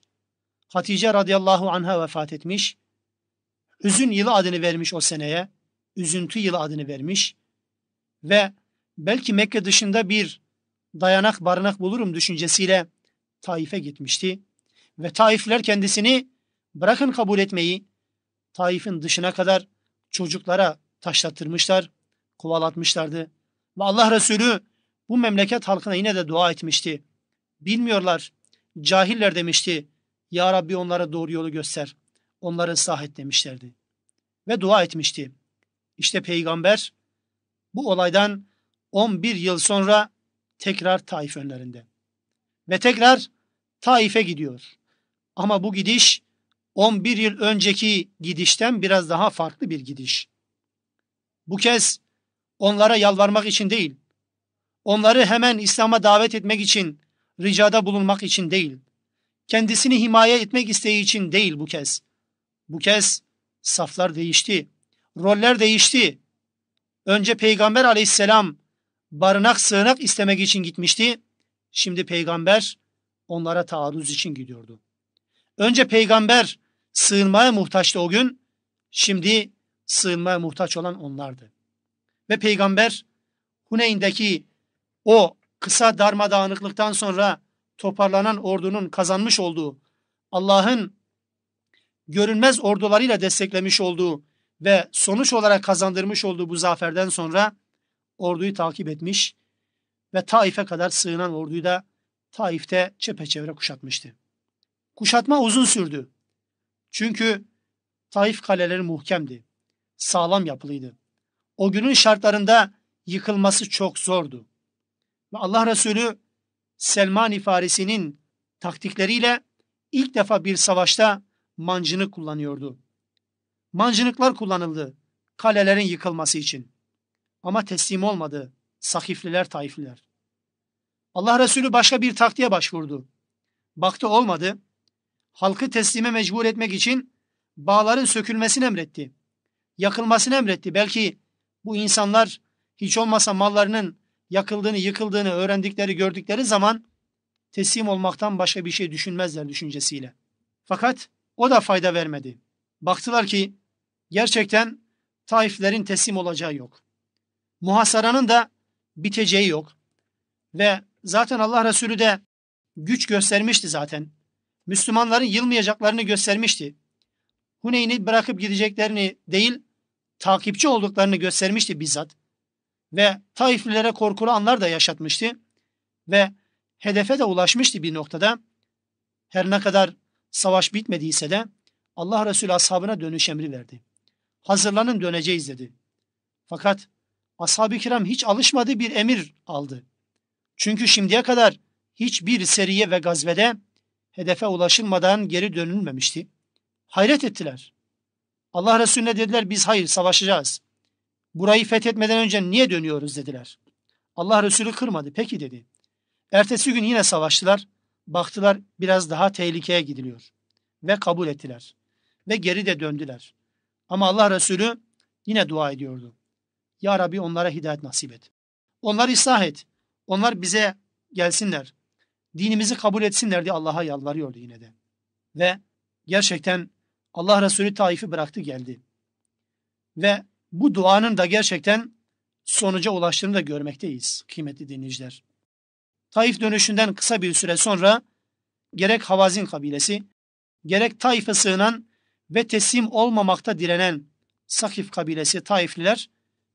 Speaker 1: Hatice radıyallahu anha vefat etmiş, Üzün yılı adını vermiş o seneye, üzüntü yılı adını vermiş ve belki Mekke dışında bir dayanak barınak bulurum düşüncesiyle Taif'e gitmişti. Ve Taifler kendisini bırakın kabul etmeyi Taif'in dışına kadar çocuklara taşlattırmışlar, kovalatmışlardı. Ve Allah Resulü bu memleket halkına yine de dua etmişti. Bilmiyorlar, cahiller demişti. Ya Rabbi onlara doğru yolu göster. Onları sahet demişlerdi. Ve dua etmişti. İşte peygamber bu olaydan 11 yıl sonra tekrar Taif önlerinde. Ve tekrar Taif'e gidiyor. Ama bu gidiş 11 yıl önceki gidişten biraz daha farklı bir gidiş. Bu kez onlara yalvarmak için değil, onları hemen İslam'a davet etmek için, ricada bulunmak için değil, kendisini himaye etmek isteği için değil bu kez. Bu kez saflar değişti, roller değişti. Önce Peygamber aleyhisselam barınak sığınak istemek için gitmişti. Şimdi Peygamber onlara taarruz için gidiyordu. Önce Peygamber sığınmaya muhtaçtı o gün. Şimdi sığınmaya muhtaç olan onlardı. Ve Peygamber Huneyn'deki o kısa darmadağınıklıktan sonra toparlanan ordunun kazanmış olduğu, Allah'ın görünmez ordularıyla desteklemiş olduğu ve sonuç olarak kazandırmış olduğu bu zaferden sonra orduyu takip etmiş ve Taif'e kadar sığınan orduyu da Taif'te çepeçevre kuşatmıştı. Kuşatma uzun sürdü. Çünkü Taif kaleleri muhkemdi. Sağlam yapılıydı. O günün şartlarında yıkılması çok zordu. Ve Allah Resulü Selman Farisi'nin taktikleriyle ilk defa bir savaşta mancınık kullanıyordu. Mancınıklar kullanıldı kalelerin yıkılması için. Ama teslim olmadı sakifliler taifliler. Allah Resulü başka bir taktiğe başvurdu. Baktı olmadı. Halkı teslime mecbur etmek için bağların sökülmesini emretti. Yakılmasını emretti. Belki bu insanlar hiç olmasa mallarının yakıldığını, yıkıldığını öğrendikleri, gördükleri zaman teslim olmaktan başka bir şey düşünmezler düşüncesiyle. Fakat o da fayda vermedi. Baktılar ki gerçekten Taiflerin teslim olacağı yok. Muhasaranın da biteceği yok. Ve zaten Allah Resulü de güç göstermişti zaten. Müslümanların yılmayacaklarını göstermişti. Huneyn'i bırakıp gideceklerini değil, takipçi olduklarını göstermişti bizzat ve Taiflilere korkulu anlar da yaşatmıştı ve hedefe de ulaşmıştı bir noktada. Her ne kadar savaş bitmediyse de Allah Resulü ashabına dönüş emri verdi. Hazırlanın döneceğiz dedi. Fakat ashab-ı kiram hiç alışmadı bir emir aldı. Çünkü şimdiye kadar hiçbir seriye ve gazvede hedefe ulaşılmadan geri dönülmemişti. Hayret ettiler. Allah Resulüne dediler biz hayır savaşacağız. Burayı fethetmeden önce niye dönüyoruz dediler. Allah Resulü kırmadı. Peki dedi. Ertesi gün yine savaştılar. Baktılar biraz daha tehlikeye gidiliyor. Ve kabul ettiler. Ve geri de döndüler. Ama Allah Resulü yine dua ediyordu. Ya Rabbi onlara hidayet nasip et. Onlar ıslah et. Onlar bize gelsinler. Dinimizi kabul etsinler diye Allah'a yalvarıyordu yine de. Ve gerçekten Allah Resulü Taif'i bıraktı geldi. Ve bu duanın da gerçekten sonuca ulaştığını da görmekteyiz kıymetli dinleyiciler. Taif dönüşünden kısa bir süre sonra gerek Havazin kabilesi, gerek Taif'e sığınan ve teslim olmamakta direnen Sakif kabilesi Taifliler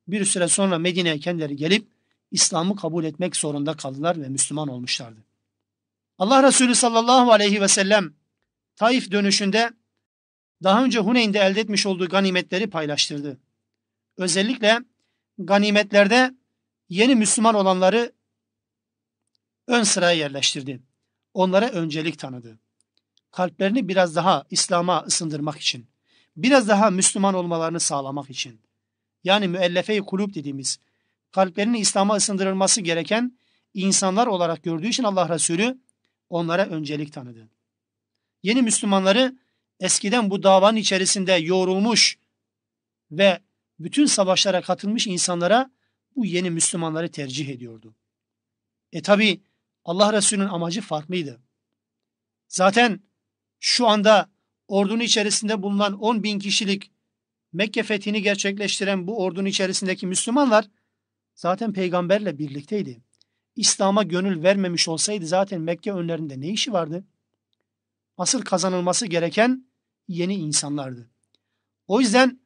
Speaker 1: bir süre sonra Medine'ye kendileri gelip İslam'ı kabul etmek zorunda kaldılar ve Müslüman olmuşlardı. Allah Resulü sallallahu aleyhi ve sellem Taif dönüşünde daha önce Huneyn'de elde etmiş olduğu ganimetleri paylaştırdı özellikle ganimetlerde yeni Müslüman olanları ön sıraya yerleştirdi. Onlara öncelik tanıdı. Kalplerini biraz daha İslam'a ısındırmak için, biraz daha Müslüman olmalarını sağlamak için. Yani müellefe-i kulüp dediğimiz kalplerini İslam'a ısındırılması gereken insanlar olarak gördüğü için Allah Resulü onlara öncelik tanıdı. Yeni Müslümanları eskiden bu davanın içerisinde yoğrulmuş ve bütün savaşlara katılmış insanlara bu yeni Müslümanları tercih ediyordu. E tabi Allah Resulü'nün amacı farklıydı. Zaten şu anda ordunun içerisinde bulunan 10 bin kişilik Mekke fethini gerçekleştiren bu ordunun içerisindeki Müslümanlar zaten peygamberle birlikteydi. İslam'a gönül vermemiş olsaydı zaten Mekke önlerinde ne işi vardı? Asıl kazanılması gereken yeni insanlardı. O yüzden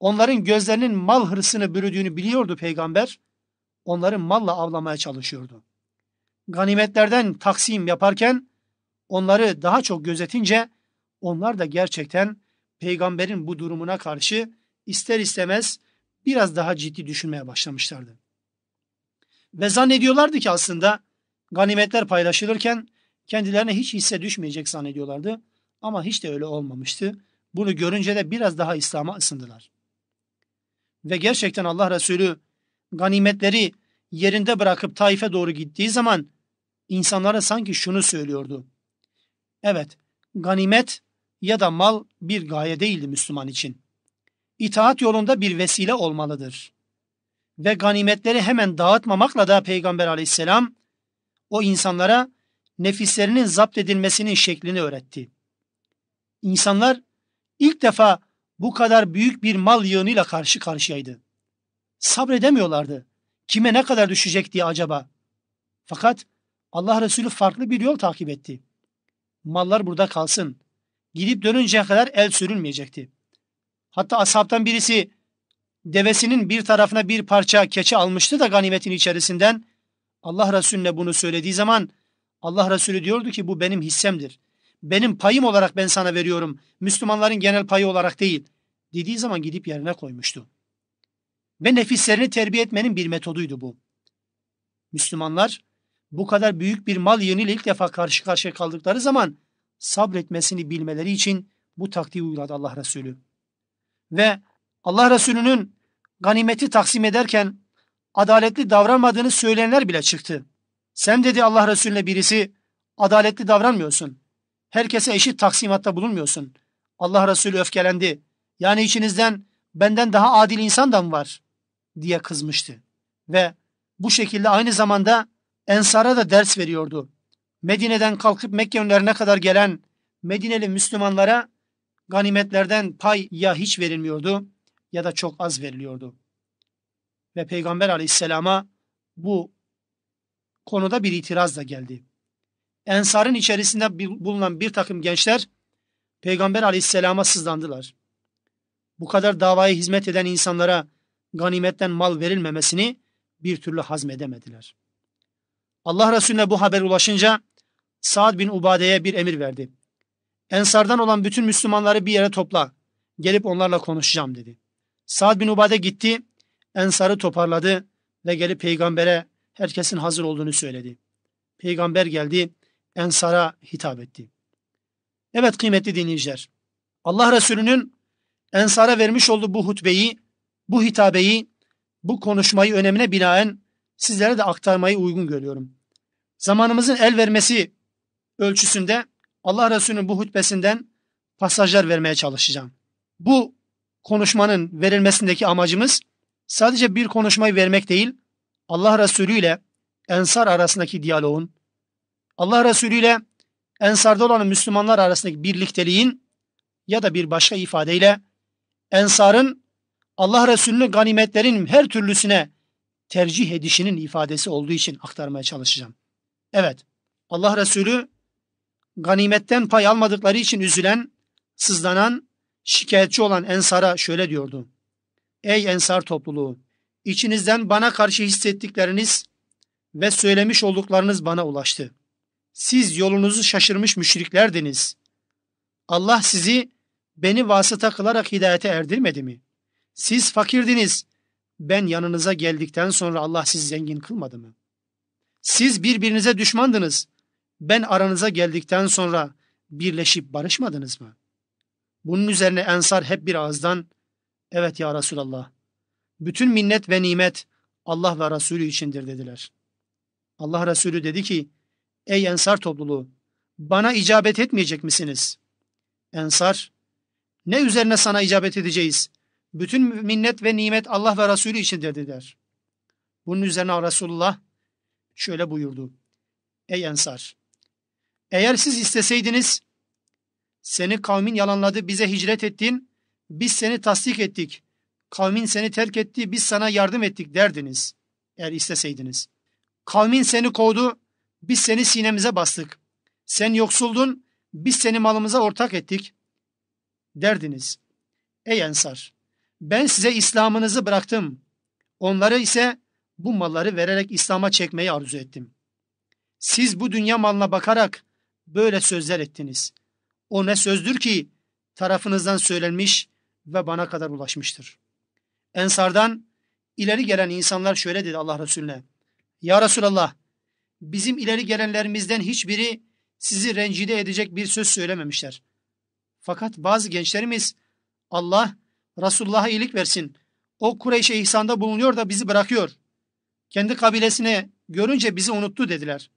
Speaker 1: Onların gözlerinin mal hırsını bürüdüğünü biliyordu peygamber. Onları malla avlamaya çalışıyordu. Ganimetlerden taksim yaparken onları daha çok gözetince onlar da gerçekten peygamberin bu durumuna karşı ister istemez biraz daha ciddi düşünmeye başlamışlardı. Ve zannediyorlardı ki aslında ganimetler paylaşılırken kendilerine hiç hisse düşmeyecek zannediyorlardı. Ama hiç de öyle olmamıştı. Bunu görünce de biraz daha İslam'a ısındılar ve gerçekten Allah Resulü ganimetleri yerinde bırakıp Taif'e doğru gittiği zaman insanlara sanki şunu söylüyordu. Evet, ganimet ya da mal bir gaye değildi Müslüman için. İtaat yolunda bir vesile olmalıdır. Ve ganimetleri hemen dağıtmamakla da Peygamber aleyhisselam o insanlara nefislerinin zapt edilmesinin şeklini öğretti. İnsanlar ilk defa bu kadar büyük bir mal yığınıyla karşı karşıyaydı. Sabredemiyorlardı. Kime ne kadar düşecek diye acaba. Fakat Allah Resulü farklı bir yol takip etti. Mallar burada kalsın. Gidip dönünceye kadar el sürülmeyecekti. Hatta ashabtan birisi devesinin bir tarafına bir parça keçi almıştı da ganimetin içerisinden. Allah Resulüne bunu söylediği zaman Allah Resulü diyordu ki bu benim hissemdir benim payım olarak ben sana veriyorum. Müslümanların genel payı olarak değil. Dediği zaman gidip yerine koymuştu. Ve nefislerini terbiye etmenin bir metoduydu bu. Müslümanlar bu kadar büyük bir mal yeniyle ilk defa karşı karşıya kaldıkları zaman sabretmesini bilmeleri için bu taktiği uyguladı Allah Resulü. Ve Allah Resulü'nün ganimeti taksim ederken adaletli davranmadığını söyleyenler bile çıktı. Sen dedi Allah Resulüne birisi adaletli davranmıyorsun. Herkese eşit taksimatta bulunmuyorsun. Allah Resulü öfkelendi. Yani içinizden benden daha adil insan da mı var? diye kızmıştı. Ve bu şekilde aynı zamanda Ensar'a da ders veriyordu. Medine'den kalkıp Mekke önlerine kadar gelen Medineli Müslümanlara ganimetlerden pay ya hiç verilmiyordu ya da çok az veriliyordu. Ve Peygamber aleyhisselama bu konuda bir itiraz da geldi. Ensar'ın içerisinde bulunan bir takım gençler Peygamber aleyhisselama sızlandılar. Bu kadar davaya hizmet eden insanlara ganimetten mal verilmemesini bir türlü hazmedemediler. Allah Resulüne bu haber ulaşınca Saad bin Ubade'ye bir emir verdi. Ensardan olan bütün Müslümanları bir yere topla. Gelip onlarla konuşacağım dedi. Saad bin Ubade gitti. Ensar'ı toparladı ve gelip peygambere herkesin hazır olduğunu söyledi. Peygamber geldi ensara hitap etti. Evet kıymetli dinleyiciler. Allah Resulü'nün ensara vermiş olduğu bu hutbeyi, bu hitabeyi, bu konuşmayı önemine binaen sizlere de aktarmayı uygun görüyorum. Zamanımızın el vermesi ölçüsünde Allah Resulü'nün bu hutbesinden pasajlar vermeye çalışacağım. Bu konuşmanın verilmesindeki amacımız sadece bir konuşmayı vermek değil, Allah Resulü ile Ensar arasındaki diyaloğun, Allah Resulü ile Ensar'da olan Müslümanlar arasındaki birlikteliğin ya da bir başka ifadeyle Ensar'ın Allah Resulü'nü ganimetlerin her türlüsüne tercih edişinin ifadesi olduğu için aktarmaya çalışacağım. Evet, Allah Resulü ganimetten pay almadıkları için üzülen, sızlanan, şikayetçi olan Ensar'a şöyle diyordu. Ey Ensar topluluğu! içinizden bana karşı hissettikleriniz ve söylemiş olduklarınız bana ulaştı. Siz yolunuzu şaşırmış müşriklerdiniz. Allah sizi beni vasıta kılarak hidayete erdirmedi mi? Siz fakirdiniz. Ben yanınıza geldikten sonra Allah sizi zengin kılmadı mı? Siz birbirinize düşmandınız. Ben aranıza geldikten sonra birleşip barışmadınız mı? Bunun üzerine Ensar hep bir ağızdan Evet ya Resulallah. Bütün minnet ve nimet Allah ve Resulü içindir dediler. Allah Resulü dedi ki Ey Ensar topluluğu! Bana icabet etmeyecek misiniz? Ensar, ne üzerine sana icabet edeceğiz? Bütün minnet ve nimet Allah ve Resulü için dediler. Bunun üzerine Resulullah şöyle buyurdu. Ey Ensar! Eğer siz isteseydiniz, seni kavmin yalanladı, bize hicret ettin, biz seni tasdik ettik, kavmin seni terk etti, biz sana yardım ettik derdiniz eğer isteseydiniz. Kavmin seni kovdu, biz seni sinemize bastık. Sen yoksuldun, biz seni malımıza ortak ettik. Derdiniz. Ey Ensar! Ben size İslam'ınızı bıraktım. Onları ise bu malları vererek İslam'a çekmeyi arzu ettim. Siz bu dünya malına bakarak böyle sözler ettiniz. O ne sözdür ki tarafınızdan söylenmiş ve bana kadar ulaşmıştır. Ensardan ileri gelen insanlar şöyle dedi Allah Resulüne. Ya Resulallah bizim ileri gelenlerimizden hiçbiri sizi rencide edecek bir söz söylememişler. Fakat bazı gençlerimiz Allah Resulullah'a iyilik versin. O Kureyş'e ihsanda bulunuyor da bizi bırakıyor. Kendi kabilesine görünce bizi unuttu dediler.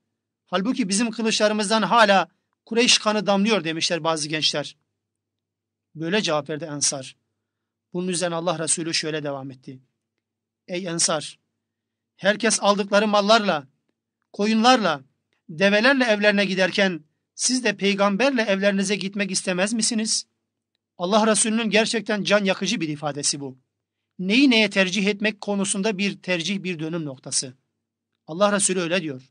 Speaker 1: Halbuki bizim kılıçlarımızdan hala Kureyş kanı damlıyor demişler bazı gençler. Böyle cevap verdi Ensar. Bunun üzerine Allah Resulü şöyle devam etti. Ey Ensar! Herkes aldıkları mallarla koyunlarla, develerle evlerine giderken siz de peygamberle evlerinize gitmek istemez misiniz? Allah Resulü'nün gerçekten can yakıcı bir ifadesi bu. Neyi neye tercih etmek konusunda bir tercih bir dönüm noktası. Allah Resulü öyle diyor.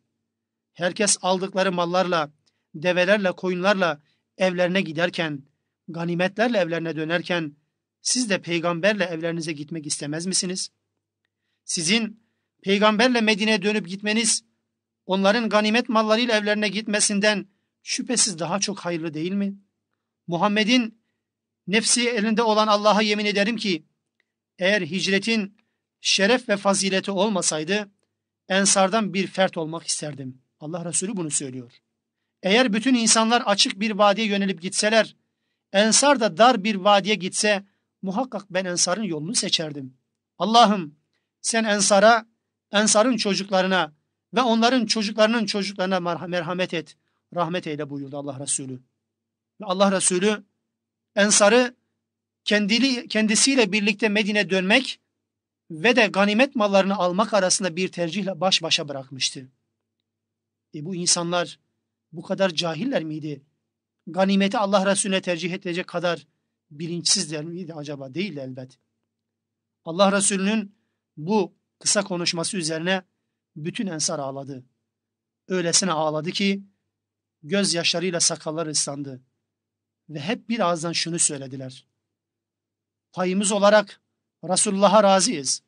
Speaker 1: Herkes aldıkları mallarla, develerle, koyunlarla evlerine giderken, ganimetlerle evlerine dönerken siz de peygamberle evlerinize gitmek istemez misiniz? Sizin peygamberle Medine'ye dönüp gitmeniz onların ganimet mallarıyla evlerine gitmesinden şüphesiz daha çok hayırlı değil mi? Muhammed'in nefsi elinde olan Allah'a yemin ederim ki eğer hicretin şeref ve fazileti olmasaydı ensardan bir fert olmak isterdim. Allah Resulü bunu söylüyor. Eğer bütün insanlar açık bir vadiye yönelip gitseler, ensar da dar bir vadiye gitse muhakkak ben ensarın yolunu seçerdim. Allah'ım sen ensara, ensarın çocuklarına, ve onların çocuklarının çocuklarına merhamet et, rahmet eyle buyurdu Allah Resulü. Ve Allah Resulü Ensar'ı kendili, kendisiyle birlikte Medine dönmek ve de ganimet mallarını almak arasında bir tercihle baş başa bırakmıştı. E bu insanlar bu kadar cahiller miydi? Ganimeti Allah Resulüne tercih edecek kadar bilinçsizler miydi acaba? Değil elbet. Allah Resulü'nün bu kısa konuşması üzerine bütün ensar ağladı. Öylesine ağladı ki gözyaşlarıyla sakallar ıslandı. Ve hep bir ağızdan şunu söylediler. Payımız olarak Resulullah'a razıyız.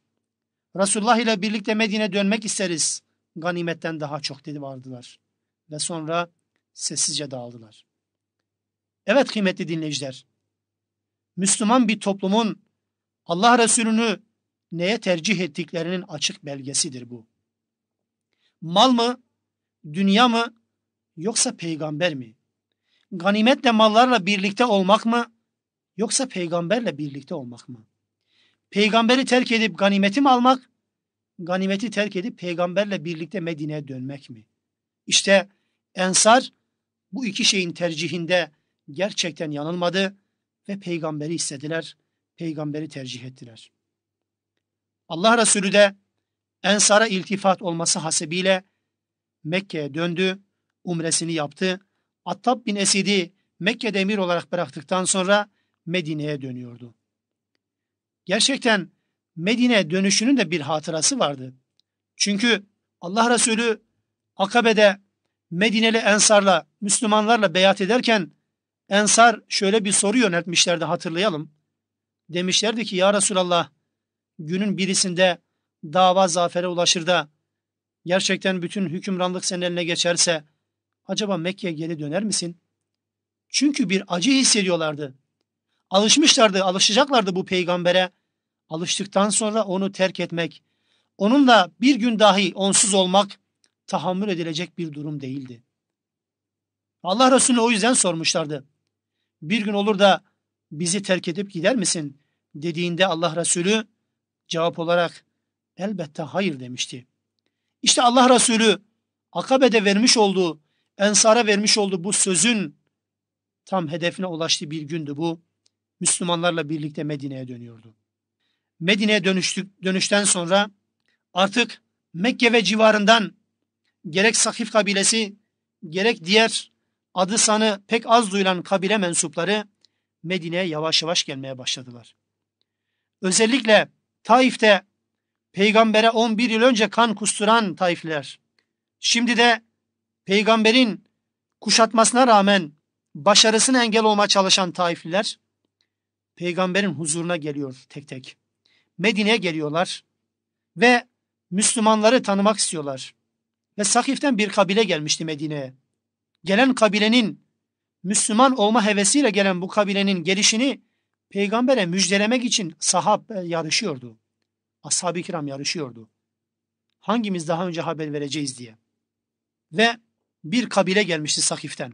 Speaker 1: Resulullah ile birlikte Medine dönmek isteriz. Ganimetten daha çok dedi vardılar. Ve sonra sessizce dağıldılar. Evet kıymetli dinleyiciler. Müslüman bir toplumun Allah Resulü'nü neye tercih ettiklerinin açık belgesidir bu. Mal mı? Dünya mı? Yoksa peygamber mi? Ganimetle mallarla birlikte olmak mı? Yoksa peygamberle birlikte olmak mı? Peygamberi terk edip ganimeti mi almak? Ganimeti terk edip peygamberle birlikte Medine'ye dönmek mi? İşte Ensar bu iki şeyin tercihinde gerçekten yanılmadı ve peygamberi istediler, peygamberi tercih ettiler. Allah Resulü de Ensara iltifat olması hasebiyle Mekke'ye döndü, umresini yaptı. Attab bin Esid'i Mekke'de emir olarak bıraktıktan sonra Medine'ye dönüyordu. Gerçekten Medine dönüşünün de bir hatırası vardı. Çünkü Allah Resulü Akabe'de Medineli Ensar'la, Müslümanlarla beyat ederken Ensar şöyle bir soru yöneltmişlerdi hatırlayalım. Demişlerdi ki ya Resulallah günün birisinde dava zafere ulaşır da gerçekten bütün hükümranlık senin eline geçerse acaba Mekke'ye geri döner misin? Çünkü bir acı hissediyorlardı. Alışmışlardı, alışacaklardı bu peygambere. Alıştıktan sonra onu terk etmek, onunla bir gün dahi onsuz olmak tahammül edilecek bir durum değildi. Allah Resulü o yüzden sormuşlardı. Bir gün olur da bizi terk edip gider misin? dediğinde Allah Resulü cevap olarak Elbette hayır demişti. İşte Allah Resulü Akabe'de vermiş olduğu, Ensar'a vermiş olduğu bu sözün tam hedefine ulaştığı bir gündü bu. Müslümanlarla birlikte Medine'ye dönüyordu. Medine'ye dönüştük, dönüşten sonra artık Mekke ve civarından gerek Sakif kabilesi gerek diğer adı sanı pek az duyulan kabile mensupları Medine'ye yavaş yavaş gelmeye başladılar. Özellikle Taif'te peygambere 11 yıl önce kan kusturan Taifliler. Şimdi de peygamberin kuşatmasına rağmen başarısını engel olmaya çalışan Taifliler peygamberin huzuruna geliyor tek tek. Medine'ye geliyorlar ve Müslümanları tanımak istiyorlar. Ve Sakif'ten bir kabile gelmişti Medine'ye. Gelen kabilenin Müslüman olma hevesiyle gelen bu kabilenin gelişini peygambere müjdelemek için sahab e, yarışıyordu. Ashab-ı kiram yarışıyordu. Hangimiz daha önce haber vereceğiz diye. Ve bir kabile gelmişti Sakif'ten.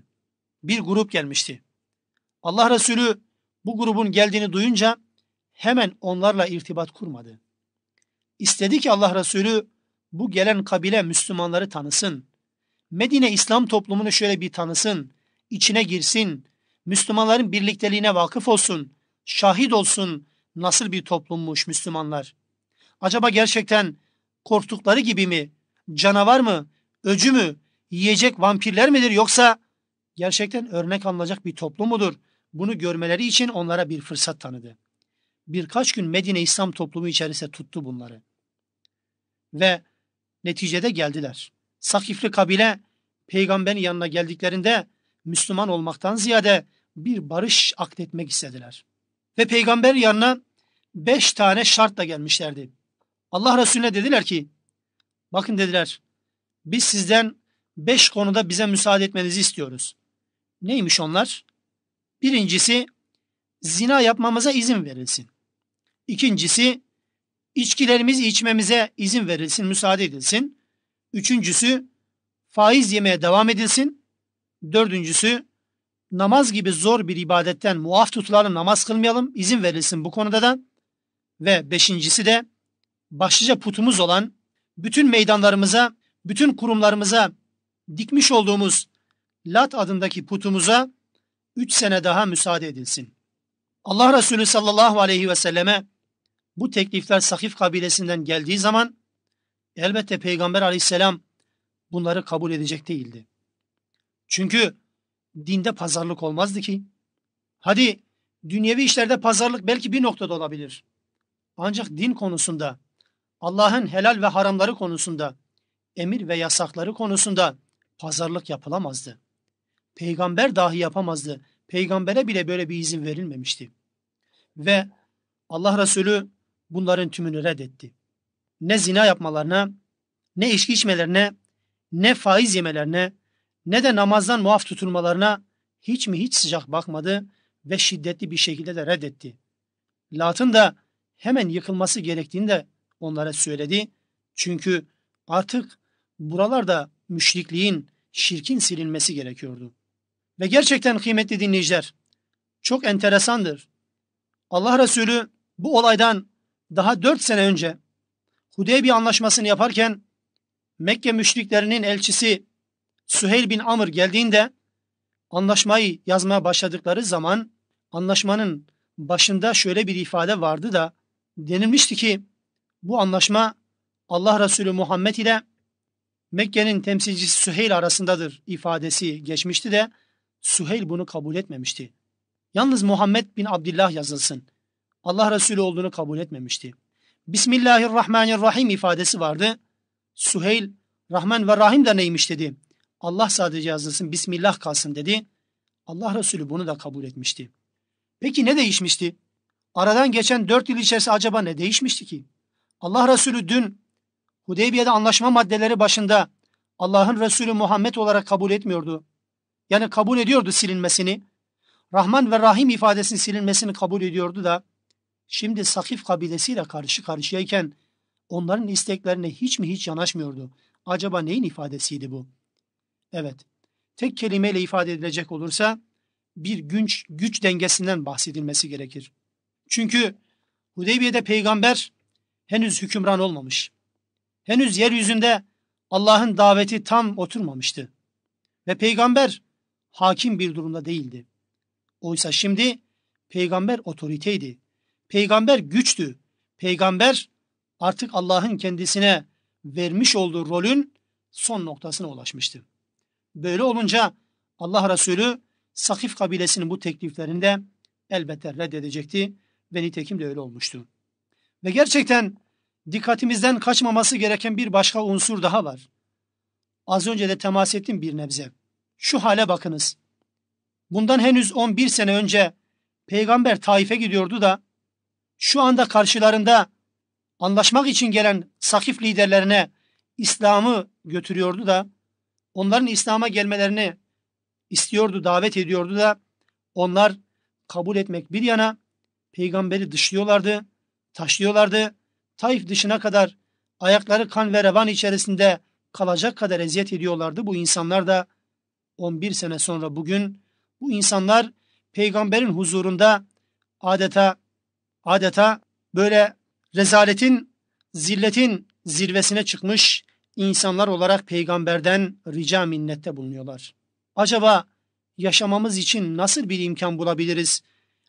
Speaker 1: Bir grup gelmişti. Allah Resulü bu grubun geldiğini duyunca hemen onlarla irtibat kurmadı. İstedi ki Allah Resulü bu gelen kabile Müslümanları tanısın. Medine İslam toplumunu şöyle bir tanısın, içine girsin, Müslümanların birlikteliğine vakıf olsun, şahit olsun nasıl bir toplummuş Müslümanlar. Acaba gerçekten korktukları gibi mi? Canavar mı? Öcü mü? Yiyecek vampirler midir yoksa gerçekten örnek alınacak bir toplum mudur? Bunu görmeleri için onlara bir fırsat tanıdı. Birkaç gün Medine İslam toplumu içerisinde tuttu bunları. Ve neticede geldiler. Sakifli kabile peygamberin yanına geldiklerinde Müslüman olmaktan ziyade bir barış akdetmek istediler. Ve peygamber yanına beş tane şartla gelmişlerdi. Allah Resulüne dediler ki bakın dediler biz sizden beş konuda bize müsaade etmenizi istiyoruz. Neymiş onlar? Birincisi zina yapmamıza izin verilsin. İkincisi içkilerimizi içmemize izin verilsin, müsaade edilsin. Üçüncüsü faiz yemeye devam edilsin. Dördüncüsü namaz gibi zor bir ibadetten muaf tutulalım, namaz kılmayalım, izin verilsin bu konuda da. Ve beşincisi de başlıca putumuz olan bütün meydanlarımıza, bütün kurumlarımıza dikmiş olduğumuz Lat adındaki putumuza üç sene daha müsaade edilsin. Allah Resulü sallallahu aleyhi ve selleme bu teklifler Sakif kabilesinden geldiği zaman elbette Peygamber aleyhisselam bunları kabul edecek değildi. Çünkü dinde pazarlık olmazdı ki. Hadi dünyevi işlerde pazarlık belki bir noktada olabilir. Ancak din konusunda Allah'ın helal ve haramları konusunda, emir ve yasakları konusunda pazarlık yapılamazdı. Peygamber dahi yapamazdı. Peygambere bile böyle bir izin verilmemişti. Ve Allah Resulü bunların tümünü reddetti. Ne zina yapmalarına, ne içki içmelerine, ne faiz yemelerine, ne de namazdan muaf tutulmalarına hiç mi hiç sıcak bakmadı ve şiddetli bir şekilde de reddetti. Lat'ın da hemen yıkılması gerektiğini de onlara söyledi. Çünkü artık buralarda müşrikliğin, şirkin silinmesi gerekiyordu. Ve gerçekten kıymetli dinleyiciler, çok enteresandır. Allah Resulü bu olaydan daha dört sene önce Hudeybiye anlaşmasını yaparken Mekke müşriklerinin elçisi Süheyl bin Amr geldiğinde anlaşmayı yazmaya başladıkları zaman anlaşmanın başında şöyle bir ifade vardı da denilmişti ki bu anlaşma Allah Resulü Muhammed ile Mekke'nin temsilcisi Süheyl arasındadır ifadesi geçmişti de Süheyl bunu kabul etmemişti. Yalnız Muhammed bin Abdullah yazılsın. Allah Resulü olduğunu kabul etmemişti. Bismillahirrahmanirrahim ifadesi vardı. Süheyl Rahman ve Rahim de neymiş dedi. Allah sadece yazılsın Bismillah kalsın dedi. Allah Resulü bunu da kabul etmişti. Peki ne değişmişti? Aradan geçen dört yıl içerisinde acaba ne değişmişti ki? Allah Resulü dün Hudeybiye'de anlaşma maddeleri başında Allah'ın Resulü Muhammed olarak kabul etmiyordu. Yani kabul ediyordu silinmesini. Rahman ve Rahim ifadesinin silinmesini kabul ediyordu da şimdi Sakif kabilesiyle karşı karşıyayken onların isteklerine hiç mi hiç yanaşmıyordu. Acaba neyin ifadesiydi bu? Evet. Tek kelimeyle ifade edilecek olursa bir güç, güç dengesinden bahsedilmesi gerekir. Çünkü Hudeybiye'de peygamber henüz hükümran olmamış. Henüz yeryüzünde Allah'ın daveti tam oturmamıştı. Ve peygamber hakim bir durumda değildi. Oysa şimdi peygamber otoriteydi. Peygamber güçtü. Peygamber artık Allah'ın kendisine vermiş olduğu rolün son noktasına ulaşmıştı. Böyle olunca Allah Resulü Sakif kabilesinin bu tekliflerinde elbette reddedecekti ve nitekim de öyle olmuştu. Ve gerçekten dikkatimizden kaçmaması gereken bir başka unsur daha var. Az önce de temas ettim bir nebze. Şu hale bakınız. Bundan henüz 11 sene önce peygamber Taif'e gidiyordu da şu anda karşılarında anlaşmak için gelen Sakif liderlerine İslam'ı götürüyordu da onların İslam'a gelmelerini istiyordu, davet ediyordu da onlar kabul etmek bir yana peygamberi dışlıyorlardı taşlıyorlardı. Taif dışına kadar ayakları kan ve revan içerisinde kalacak kadar eziyet ediyorlardı. Bu insanlar da 11 sene sonra bugün bu insanlar peygamberin huzurunda adeta adeta böyle rezaletin, zilletin zirvesine çıkmış insanlar olarak peygamberden rica minnette bulunuyorlar. Acaba yaşamamız için nasıl bir imkan bulabiliriz?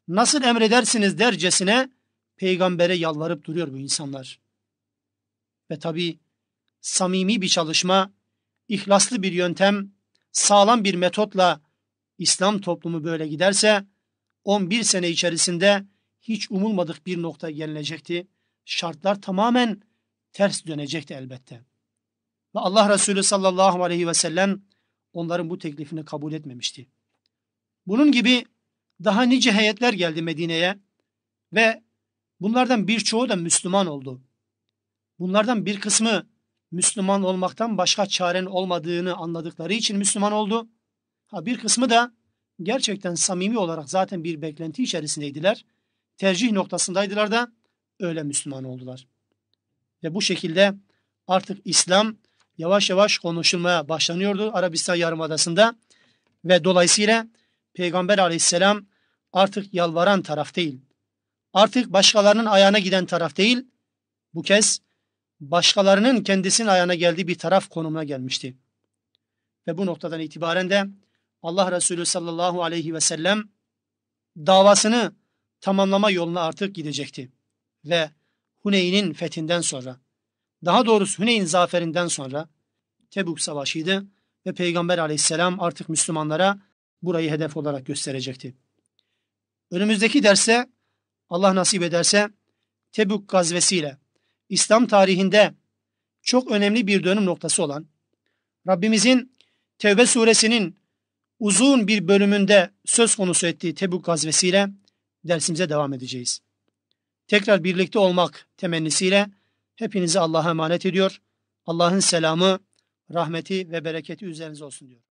Speaker 1: Nasıl emredersiniz dercesine peygambere yalvarıp duruyor bu insanlar. Ve tabi samimi bir çalışma, ihlaslı bir yöntem, sağlam bir metotla İslam toplumu böyle giderse 11 sene içerisinde hiç umulmadık bir noktaya gelinecekti. Şartlar tamamen ters dönecekti elbette. Ve Allah Resulü sallallahu aleyhi ve sellem onların bu teklifini kabul etmemişti. Bunun gibi daha nice heyetler geldi Medine'ye ve Bunlardan birçoğu da Müslüman oldu. Bunlardan bir kısmı Müslüman olmaktan başka çaren olmadığını anladıkları için Müslüman oldu. Ha bir kısmı da gerçekten samimi olarak zaten bir beklenti içerisindeydiler. Tercih noktasındaydılar da öyle Müslüman oldular. Ve bu şekilde artık İslam yavaş yavaş konuşulmaya başlanıyordu Arabistan Yarımadası'nda ve dolayısıyla Peygamber Aleyhisselam artık yalvaran taraf değil artık başkalarının ayağına giden taraf değil, bu kez başkalarının kendisinin ayağına geldiği bir taraf konumuna gelmişti. Ve bu noktadan itibaren de Allah Resulü sallallahu aleyhi ve sellem davasını tamamlama yoluna artık gidecekti. Ve Huneyn'in fethinden sonra, daha doğrusu Huneyn zaferinden sonra Tebuk Savaşı'ydı ve Peygamber aleyhisselam artık Müslümanlara burayı hedef olarak gösterecekti. Önümüzdeki derse Allah nasip ederse Tebük gazvesiyle İslam tarihinde çok önemli bir dönüm noktası olan Rabbimizin Tevbe suresinin uzun bir bölümünde söz konusu ettiği Tebük gazvesiyle dersimize devam edeceğiz. Tekrar birlikte olmak temennisiyle hepinizi Allah'a emanet ediyor. Allah'ın selamı, rahmeti ve bereketi üzerinize olsun diyor.